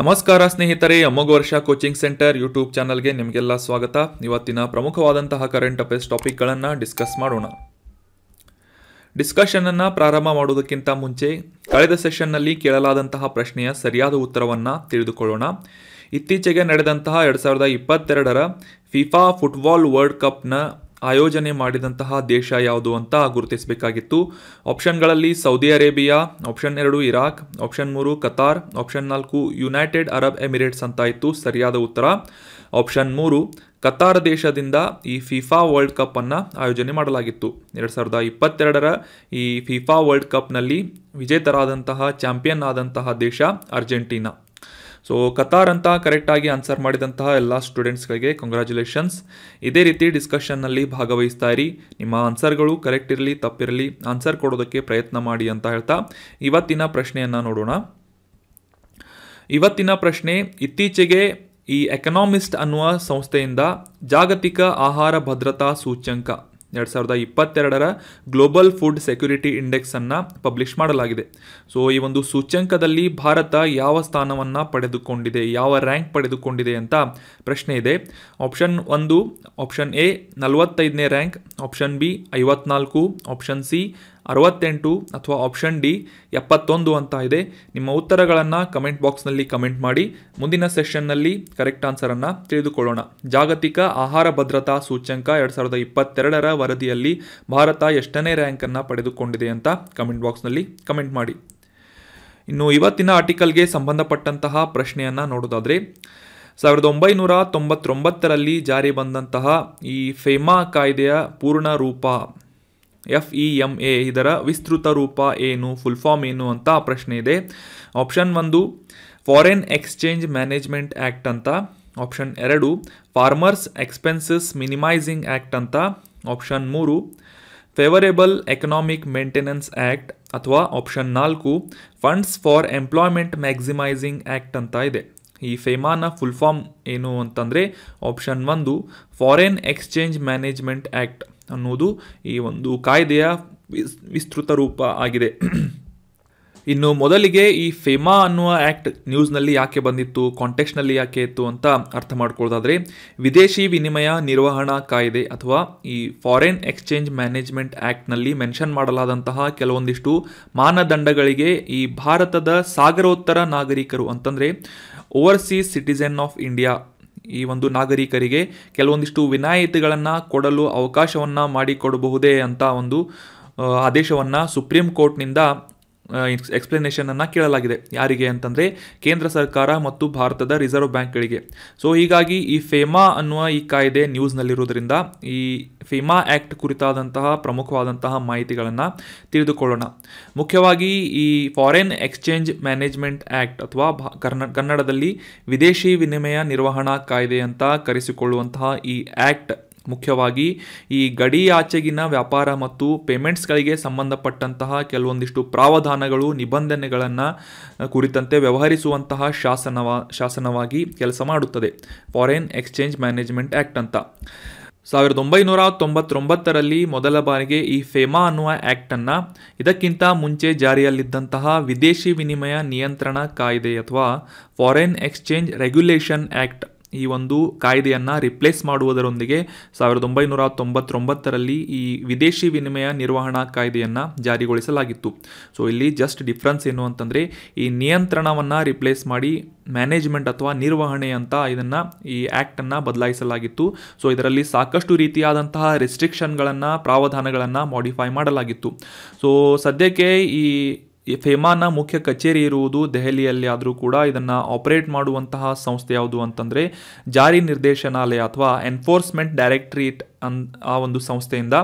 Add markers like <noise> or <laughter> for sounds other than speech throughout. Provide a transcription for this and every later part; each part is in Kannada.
ನಮಸ್ಕಾರ ಸ್ನೇಹಿತರೆ ಅಮೋಘ ವರ್ಷ ಕೋಚಿಂಗ್ ಸೆಂಟರ್ ಯೂಟ್ಯೂಬ್ ಚಾನಲ್ಗೆ ನಿಮಗೆಲ್ಲ ಸ್ವಾಗತ ಇವತ್ತಿನ ಪ್ರಮುಖವಾದಂತಹ ಕರೆಂಟ್ ಅಫೇರ್ಸ್ ಟಾಪಿಕ್ಗಳನ್ನು ಡಿಸ್ಕಸ್ ಮಾಡೋಣ ಅನ್ನ ಪ್ರಾರಂಭ ಮಾಡುವುದಕ್ಕಿಂತ ಮುಂಚೆ ಕಳೆದ ಸೆಷನ್ನಲ್ಲಿ ಕೇಳಲಾದಂತಹ ಪ್ರಶ್ನೆಯ ಸರಿಯಾದ ಉತ್ತರವನ್ನು ತಿಳಿದುಕೊಳ್ಳೋಣ ಇತ್ತೀಚೆಗೆ ನಡೆದಂತಹ ಎರಡು ಸಾವಿರದ ಇಪ್ಪತ್ತೆರಡರ ಫಿಫಾ ಫುಟ್ಬಾಲ್ ವರ್ಲ್ಡ್ ಕಪ್ನ ಆಯೋಜನೆ ಮಾಡಿದಂತಹ ದೇಶ ಯಾವುದು ಅಂತ ಗುರುತಿಸಬೇಕಾಗಿತ್ತು ಆಪ್ಷನ್ಗಳಲ್ಲಿ ಸೌದಿ ಅರೇಬಿಯಾ ಆಪ್ಷನ್ ಎರಡು ಇರಾಕ್ ಆಪ್ಷನ್ ಮೂರು ಕತಾರ್ ಆಪ್ಷನ್ ನಾಲ್ಕು ಯುನೈಟೆಡ್ ಅರಬ್ ಎಮಿರೇಟ್ಸ್ ಅಂತ ಇತ್ತು ಸರಿಯಾದ ಉತ್ತರ ಆಪ್ಷನ್ ಮೂರು ಕತಾರ್ ದೇಶದಿಂದ ಈ ಫಿಫಾ ವರ್ಲ್ಡ್ ಕಪ್ಪನ್ನು ಆಯೋಜನೆ ಮಾಡಲಾಗಿತ್ತು ಎರಡು ಸಾವಿರದ ಇಪ್ಪತ್ತೆರಡರ ಈ ಫಿಫಾ ವರ್ಲ್ಡ್ ಕಪ್ನಲ್ಲಿ ವಿಜೇತರಾದಂತಹ ಚಾಂಪಿಯನ್ ಆದಂತಹ ದೇಶ ಅರ್ಜೆಂಟೀನಾ ಸೊ ಕತಾರ್ ಅಂತ ಕರೆಕ್ಟಾಗಿ ಆನ್ಸರ್ ಮಾಡಿದಂತಹ ಎಲ್ಲ ಸ್ಟೂಡೆಂಟ್ಸ್ಗಳಿಗೆ ಕಂಗ್ರ್ಯಾಚುಲೇಷನ್ಸ್ ಇದೇ ರೀತಿ ಡಿಸ್ಕಷನ್ನಲ್ಲಿ ಭಾಗವಹಿಸ್ತಾ ಇರಿ ನಿಮ್ಮ ಆನ್ಸರ್ಗಳು ಕರೆಕ್ಟ್ ಇರಲಿ ತಪ್ಪಿರಲಿ ಆನ್ಸರ್ ಕೊಡೋದಕ್ಕೆ ಪ್ರಯತ್ನ ಮಾಡಿ ಅಂತ ಹೇಳ್ತಾ ಇವತ್ತಿನ ಪ್ರಶ್ನೆಯನ್ನು ನೋಡೋಣ ಇವತ್ತಿನ ಪ್ರಶ್ನೆ ಇತ್ತೀಚೆಗೆ ಈ ಎಕನಾಮಿಸ್ಟ್ ಅನ್ನುವ ಸಂಸ್ಥೆಯಿಂದ ಜಾಗತಿಕ ಆಹಾರ ಭದ್ರತಾ ಸೂಚ್ಯಂಕ ಎರಡು ಸಾವಿರದ ಇಪ್ಪತ್ತೆರಡರ ಗ್ಲೋಬಲ್ ಫುಡ್ ಸೆಕ್ಯುರಿಟಿ ಇಂಡೆಕ್ಸನ್ನು ಪಬ್ಲಿಷ್ ಮಾಡಲಾಗಿದೆ ಸೊ ಈ ಒಂದು ಸೂಚ್ಯಂಕದಲ್ಲಿ ಭಾರತ ಯಾವ ಸ್ಥಾನವನ್ನು ಪಡೆದುಕೊಂಡಿದೆ ಯಾವ ರ್ಯಾಂಕ್ ಪಡೆದುಕೊಂಡಿದೆ ಅಂತ ಪ್ರಶ್ನೆ ಇದೆ ಆಪ್ಷನ್ ಒಂದು ಆಪ್ಷನ್ ಎ ನಲವತ್ತೈದನೇ ರ್ಯಾಂಕ್ ಆಪ್ಷನ್ ಬಿ ಐವತ್ನಾಲ್ಕು ಆಪ್ಷನ್ ಸಿ ಅರವತ್ತೆಂಟು ಅಥವಾ ಆಪ್ಷನ್ ಡಿ ಎಪ್ಪತ್ತೊಂದು ಅಂತ ಇದೆ ನಿಮ್ಮ ಉತ್ತರಗಳನ್ನು ಕಮೆಂಟ್ ಬಾಕ್ಸ್ನಲ್ಲಿ ಕಮೆಂಟ್ ಮಾಡಿ ಮುಂದಿನ ಸೆಷನ್ನಲ್ಲಿ ಕರೆಕ್ಟ್ ಆನ್ಸರನ್ನು ತಿಳಿದುಕೊಳ್ಳೋಣ ಜಾಗತಿಕ ಆಹಾರ ಭದ್ರತಾ ಸೂಚ್ಯಂಕ ಎರಡು ಸಾವಿರದ ಇಪ್ಪತ್ತೆರಡರ ವರದಿಯಲ್ಲಿ ಭಾರತ ಎಷ್ಟನೇ ರ್ಯಾಂಕನ್ನು ಪಡೆದುಕೊಂಡಿದೆ ಅಂತ ಕಮೆಂಟ್ ಬಾಕ್ಸ್ನಲ್ಲಿ ಕಮೆಂಟ್ ಮಾಡಿ ಇನ್ನು ಇವತ್ತಿನ ಆರ್ಟಿಕಲ್ಗೆ ಸಂಬಂಧಪಟ್ಟಂತಹ ಪ್ರಶ್ನೆಯನ್ನು ನೋಡೋದಾದರೆ ಸಾವಿರದ ಒಂಬೈನೂರ ತೊಂಬತ್ತೊಂಬತ್ತರಲ್ಲಿ ಜಾರಿ ಬಂದಂತಹ ಈ ಫೇಮಾ ಕಾಯ್ದೆಯ ಪೂರ್ಣ ರೂಪ ಎಫ್ ಇ ಎಂ ಎ ಇದರ ವಿಸ್ತೃತ ರೂಪ ಏನು ಫುಲ್ ಫಾರ್ಮ್ ಏನು ಅಂತ ಪ್ರಶ್ನೆ ಇದೆ ಆಪ್ಷನ್ ಒಂದು ಫಾರಿನ್ ಎಕ್ಸ್ಚೇಂಜ್ ಮ್ಯಾನೇಜ್ಮೆಂಟ್ ಆ್ಯಕ್ಟ್ ಅಂತ ಆಪ್ಷನ್ ಎರಡು ಫಾರ್ಮರ್ಸ್ ಎಕ್ಸ್ಪೆನ್ಸಸ್ ಮಿನಿಮೈಸಿಂಗ್ ಆ್ಯಕ್ಟ್ ಅಂತ ಆಪ್ಷನ್ ಮೂರು ಫೇವರೇಬಲ್ ಎಕನಾಮಿಕ್ ಮೇಂಟೆನೆನ್ಸ್ ಆ್ಯಕ್ಟ್ ಅಥವಾ ಆಪ್ಷನ್ ನಾಲ್ಕು funds for employment maximising act ಅಂತ ಇದೆ ಈ ಫೇಮಾನ ಫುಲ್ ಫಾರ್ಮ್ ಏನು ಅಂತಂದರೆ ಆಪ್ಷನ್ ಒಂದು ಫಾರಿನ್ ಎಕ್ಸ್ಚೇಂಜ್ ಮ್ಯಾನೇಜ್ಮೆಂಟ್ ಆ್ಯಕ್ಟ್ ಅನ್ನೋದು ಈ ಒಂದು ಕಾಯ್ದೆಯ ವಿಸ್ತೃತ ರೂಪ ಆಗಿದೆ <clears throat> ಇನ್ನು ಮೊದಲಿಗೆ ಈ ಫೆಮಾ ಅನ್ನುವ ಆ್ಯಕ್ಟ್ ನ್ಯೂಸ್ನಲ್ಲಿ ಯಾಕೆ ಬಂದಿತ್ತು ಕಾಂಟೆಕ್ಸ್ನಲ್ಲಿ ಯಾಕೆ ಇತ್ತು ಅಂತ ಅರ್ಥ ಮಾಡ್ಕೊಳ್ಳೋದಾದರೆ ವಿದೇಶಿ ವಿನಿಮಯ ನಿರ್ವಹಣಾ ಕಾಯ್ದೆ ಅಥವಾ ಈ ಫಾರಿನ್ ಎಕ್ಸ್ಚೇಂಜ್ ಮ್ಯಾನೇಜ್ಮೆಂಟ್ ಆ್ಯಕ್ಟ್ನಲ್ಲಿ ಮೆನ್ಷನ್ ಮಾಡಲಾದಂತಹ ಕೆಲವೊಂದಿಷ್ಟು ಮಾನದಂಡಗಳಿಗೆ ಈ ಭಾರತದ ಸಾಗರೋತ್ತರ ನಾಗರಿಕರು ಅಂತಂದರೆ ಓವರ್ಸೀಸ್ ಸಿಟಿಸನ್ ಆಫ್ ಇಂಡಿಯಾ ಈ ಒಂದು ನಾಗರಿಕರಿಗೆ ಕೆಲವೊಂದಿಷ್ಟು ವಿನಾಯಿತಿಗಳನ್ನು ಕೊಡಲು ಅವಕಾಶವನ್ನು ಮಾಡಿಕೊಡಬಹುದೇ ಅಂತ ಒಂದು ಆದೇಶವನ್ನು ಸುಪ್ರೀಂ ಕೋರ್ಟ್ನಿಂದ ಎಕ್ಸ್ಪ್ಲನೇಷನನ್ನು ಕೇಳಲಾಗಿದೆ ಯಾರಿಗೆ ಅಂತಂದರೆ ಕೇಂದ್ರ ಸರ್ಕಾರ ಮತ್ತು ಭಾರತದ ರಿಸರ್ವ್ ಬ್ಯಾಂಕ್ಗಳಿಗೆ ಸೊ ಹೀಗಾಗಿ ಈ ಫೇಮಾ ಅನ್ನುವ ಈ ಕಾಯ್ದೆ ನ್ಯೂಸ್ನಲ್ಲಿರೋದರಿಂದ ಈ ಫೇಮಾ ಆ್ಯಕ್ಟ್ ಕುರಿತಾದಂತಹ ಪ್ರಮುಖವಾದಂತಹ ಮಾಹಿತಿಗಳನ್ನು ತಿಳಿದುಕೊಳ್ಳೋಣ ಮುಖ್ಯವಾಗಿ ಈ ಫಾರಿನ್ ಎಕ್ಸ್ಚೇಂಜ್ ಮ್ಯಾನೇಜ್ಮೆಂಟ್ ಆ್ಯಕ್ಟ್ ಅಥವಾ ಕನ್ನಡದಲ್ಲಿ ವಿದೇಶಿ ವಿನಿಮಯ ನಿರ್ವಹಣಾ ಕಾಯ್ದೆ ಅಂತ ಕರೆಸಿಕೊಳ್ಳುವಂತಹ ಈ ಆ್ಯಕ್ಟ್ ಮುಖ್ಯವಾಗಿ ಈ ಗಡಿಯಾಚೆಗಿನ ವ್ಯಾಪಾರ ಮತ್ತು ಪೇಮೆಂಟ್ಸ್ಗಳಿಗೆ ಸಂಬಂಧಪಟ್ಟಂತಹ ಕೆಲವೊಂದಿಷ್ಟು ಪ್ರಾವಧಾನಗಳು ನಿಬಂಧನೆಗಳನ್ನು ಕುರಿತಂತೆ ವ್ಯವಹರಿಸುವಂತಹ ಶಾಸನವ ಶಾಸನವಾಗಿ ಕೆಲಸ ಮಾಡುತ್ತದೆ ಫಾರಿನ್ ಎಕ್ಸ್ಚೇಂಜ್ ಮ್ಯಾನೇಜ್ಮೆಂಟ್ ಆ್ಯಕ್ಟ್ ಅಂತ ಸಾವಿರದ ಒಂಬೈನೂರ ತೊಂಬತ್ತೊಂಬತ್ತರಲ್ಲಿ ಮೊದಲ ಬಾರಿಗೆ ಈ ಫೇಮಾ ಅನ್ನುವ ಆ್ಯಕ್ಟನ್ನು ಇದಕ್ಕಿಂತ ಮುಂಚೆ ಜಾರಿಯಲ್ಲಿದ್ದಂತಹ ವಿದೇಶಿ ವಿನಿಮಯ ನಿಯಂತ್ರಣ ಕಾಯ್ದೆ ಅಥವಾ ಫಾರಿನ್ ಎಕ್ಸ್ಚೇಂಜ್ ರೆಗ್ಯುಲೇಷನ್ ಆ್ಯಕ್ಟ್ ಈ ಒಂದು ಕಾಯ್ದೆಯನ್ನು ರಿಪ್ಲೇಸ್ ಮಾಡುವುದರೊಂದಿಗೆ ಸಾವಿರದ ಒಂಬೈನೂರ ತೊಂಬತ್ತೊಂಬತ್ತರಲ್ಲಿ ಈ ವಿದೇಶಿ ವಿನಿಮಯ ನಿರ್ವಹಣಾ ಕಾಯ್ದೆಯನ್ನು ಜಾರಿಗೊಳಿಸಲಾಗಿತ್ತು ಸೊ ಇಲ್ಲಿ ಜಸ್ಟ್ ಡಿಫ್ರೆನ್ಸ್ ಏನು ಅಂತಂದರೆ ಈ ನಿಯಂತ್ರಣವನ್ನು ರಿಪ್ಲೇಸ್ ಮಾಡಿ ಮ್ಯಾನೇಜ್ಮೆಂಟ್ ಅಥವಾ ನಿರ್ವಹಣೆ ಅಂತ ಇದನ್ನು ಈ ಆ್ಯಕ್ಟನ್ನು ಬದಲಾಯಿಸಲಾಗಿತ್ತು ಸೊ ಇದರಲ್ಲಿ ಸಾಕಷ್ಟು ರೀತಿಯಾದಂತಹ ರೆಸ್ಟ್ರಿಕ್ಷನ್ಗಳನ್ನು ಪ್ರಾವಧಾನಗಳನ್ನು ಮಾಡಿಫೈ ಮಾಡಲಾಗಿತ್ತು ಸೊ ಸದ್ಯಕ್ಕೆ ಈ ಈ ಫೇಮಾನ ಮುಖ್ಯ ಕಚೇರಿ ಇರುವುದು ದೆಹಲಿಯಲ್ಲಿ ಆದರೂ ಕೂಡ ಇದನ್ನು ಆಪರೇಟ್ ಮಾಡುವಂತಹ ಸಂಸ್ಥೆ ಯಾವುದು ಅಂತಂದರೆ ಜಾರಿ ನಿರ್ದೇಶನಾಲಯ ಅಥವಾ ಎನ್ಫೋರ್ಸ್ಮೆಂಟ್ ಡೈರೆಕ್ಟ್ರೇಟ್ ಅನ್ ಆ ಒಂದು ಸಂಸ್ಥೆಯಿಂದ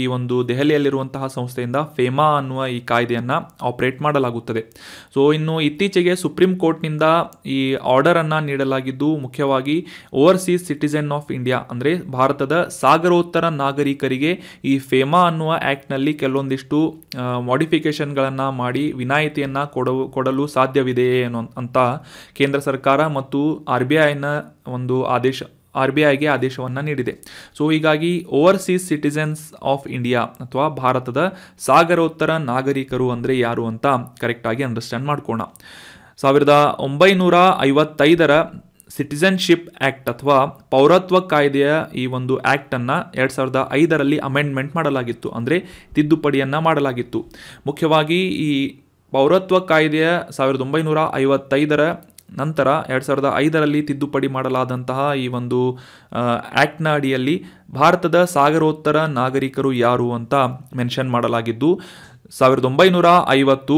ಈ ಒಂದು ದೆಹಲಿಯಲ್ಲಿರುವಂತಹ ಸಂಸ್ಥೆಯಿಂದ ಫೇಮಾ ಅನ್ನುವ ಈ ಕಾಯ್ದೆಯನ್ನು ಆಪರೇಟ್ ಮಾಡಲಾಗುತ್ತದೆ ಸೊ ಇನ್ನು ಇತ್ತೀಚೆಗೆ ಸುಪ್ರೀಂ ಕೋರ್ಟ್ನಿಂದ ಈ ಆರ್ಡರನ್ನು ನೀಡಲಾಗಿದ್ದು ಮುಖ್ಯವಾಗಿ ಓವರ್ಸೀಸ್ ಸಿಟಿಸನ್ ಆಫ್ ಇಂಡಿಯಾ ಅಂದರೆ ಭಾರತದ ಸಾಗರೋತ್ತರ ನಾಗರಿಕರಿಗೆ ಈ ಫೇಮಾ ಅನ್ನುವ ಆ್ಯಕ್ಟ್ನಲ್ಲಿ ಕೆಲವೊಂದಿಷ್ಟು ಮಾಡಿಫಿಕೇಷನ್ಗಳನ್ನು ಮಾಡಿ ವಿನಾಯಿತಿಯನ್ನು ಕೊಡವು ಕೊಡಲು ಸಾಧ್ಯವಿದೆಯೇ ಅನ್ನೋ ಅಂತ ಕೇಂದ್ರ ಸರ್ಕಾರ ಮತ್ತು ಆರ್ ಬಿ ಐನ ಒಂದು ಆದೇಶ ಆರ್ ಬಿ ಐಗೆ ಆದೇಶವನ್ನು ನೀಡಿದೆ ಸೊ ಹೀಗಾಗಿ ಓವರ್ಸೀಸ್ ಸಿಟಿಸನ್ಸ್ ಆಫ್ ಇಂಡಿಯಾ ಅಥವಾ ಭಾರತದ ಸಾಗರೋತ್ತರ ನಾಗರಿಕರು ಅಂದರೆ ಯಾರು ಅಂತ ಕರೆಕ್ಟಾಗಿ ಅಂಡರ್ಸ್ಟ್ಯಾಂಡ್ ಮಾಡ್ಕೋಣ ಸಾವಿರದ ಒಂಬೈನೂರ ಐವತ್ತೈದರ ಸಿಟಿಸನ್ಶಿಪ್ ಆ್ಯಕ್ಟ್ ಅಥವಾ ಪೌರತ್ವ ಕಾಯ್ದೆಯ ಈ ಒಂದು ಆ್ಯಕ್ಟನ್ನು ಎರಡು ಸಾವಿರದ ಐದರಲ್ಲಿ ಅಮೆಂಡ್ಮೆಂಟ್ ಮಾಡಲಾಗಿತ್ತು ಅಂದರೆ ತಿದ್ದುಪಡಿಯನ್ನು ಮಾಡಲಾಗಿತ್ತು ಮುಖ್ಯವಾಗಿ ಈ ಪೌರತ್ವ ಕಾಯ್ದೆಯ ಸಾವಿರದ ಒಂಬೈನೂರ ಐವತ್ತೈದರ ನಂತರ ಎರಡು ಸಾವಿರದ ಐದರಲ್ಲಿ ತಿದ್ದುಪಡಿ ಮಾಡಲಾದಂತಹ ಈ ಒಂದು ಆ್ಯಕ್ಟ್ನ ಅಡಿಯಲ್ಲಿ ಭಾರತದ ಸಾಗರೋತ್ತರ ನಾಗರಿಕರು ಯಾರು ಅಂತ ಮೆನ್ಷನ್ ಮಾಡಲಾಗಿದ್ದು ಸಾವಿರದ ಒಂಬೈನೂರ ಐವತ್ತು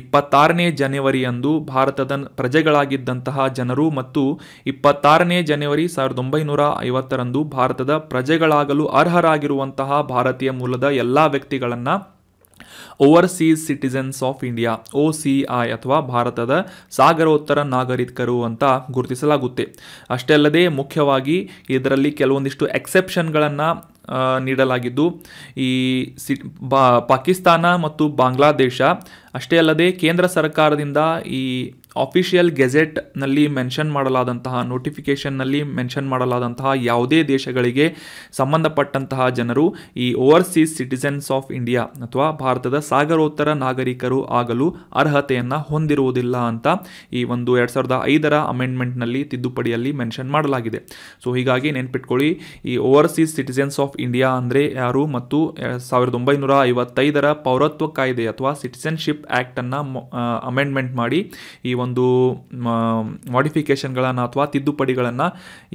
ಇಪ್ಪತ್ತಾರನೇ ಜನವರಿಯಂದು ಭಾರತದ ಪ್ರಜೆಗಳಾಗಿದ್ದಂತಹ ಜನರು ಮತ್ತು ಇಪ್ಪತ್ತಾರನೇ ಜನವರಿ ಸಾವಿರದ ಒಂಬೈನೂರ ಐವತ್ತರಂದು ಭಾರತದ ಪ್ರಜೆಗಳಾಗಲು ಅರ್ಹರಾಗಿರುವಂತಹ ಭಾರತೀಯ ಮೂಲದ ಎಲ್ಲ ವ್ಯಕ್ತಿಗಳನ್ನು overseas citizens of India O C I ಅಥವಾ ಭಾರತದ ಸಾಗರೋತ್ತರ ನಾಗರಿಕರು ಅಂತ ಗುರುತಿಸಲಾಗುತ್ತೆ ಅಷ್ಟೇ ಅಲ್ಲದೆ ಮುಖ್ಯವಾಗಿ ಇದರಲ್ಲಿ ಕೆಲವೊಂದಿಷ್ಟು ಎಕ್ಸೆಪ್ಷನ್ಗಳನ್ನು ನೀಡಲಾಗಿದ್ದು ಈ ಸಿ ಬಾ ಪಾಕಿಸ್ತಾನ ಮತ್ತು ಬಾಂಗ್ಲಾದೇಶ ಅಷ್ಟೇ ಅಲ್ಲದೆ ಕೇಂದ್ರ ಸರ್ಕಾರದಿಂದ ಈ ಆಫಿಷಿಯಲ್ ಗೆಜೆಟ್ನಲ್ಲಿ ಮೆನ್ಷನ್ ಮಾಡಲಾದಂತಹ ನೋಟಿಫಿಕೇಷನ್ನಲ್ಲಿ ಮೆನ್ಷನ್ ಮಾಡಲಾದಂತಹ ಯಾವುದೇ ದೇಶಗಳಿಗೆ ಸಂಬಂಧಪಟ್ಟಂತಹ ಜನರು ಈ ಓವರ್ಸೀಸ್ ಸಿಟಿಸನ್ಸ್ ಆಫ್ ಇಂಡಿಯಾ ಅಥವಾ ಭಾರತದ ಸಾಗರೋತ್ತರ ನಾಗರಿಕರು ಆಗಲು ಅರ್ಹತೆಯನ್ನು ಹೊಂದಿರುವುದಿಲ್ಲ ಅಂತ ಈ ಒಂದು ಎರಡು ಸಾವಿರದ ಐದರ ಅಮೆಂಡ್ಮೆಂಟ್ನಲ್ಲಿ ತಿದ್ದುಪಡಿಯಲ್ಲಿ ಮೆನ್ಷನ್ ಮಾಡಲಾಗಿದೆ ಸೊ ಹೀಗಾಗಿ ನೆನ್ಪಿಟ್ಕೊಳ್ಳಿ ಈ ಓವರ್ಸೀಸ್ ಸಿಟಿಸನ್ಸ್ ಆಫ್ ಇಂಡಿಯಾ ಅಂದರೆ ಯಾರು ಮತ್ತು ಸಾವಿರದ ಒಂಬೈನೂರ ಐವತ್ತೈದರ ಪೌರತ್ವ ಕಾಯ್ದೆ ಅಥವಾ ಸಿಟಿಸನ್ಶಿಪ್ ಆ್ಯಕ್ಟನ್ನು ಅಮೆಂಡ್ಮೆಂಟ್ ಮಾಡಿ ಈ ಒಂದು ಮಾಡಿಫಿಕೇಷನ್ಗಳನ್ನು ಅಥವಾ ತಿದ್ದುಪಡಿಗಳನ್ನು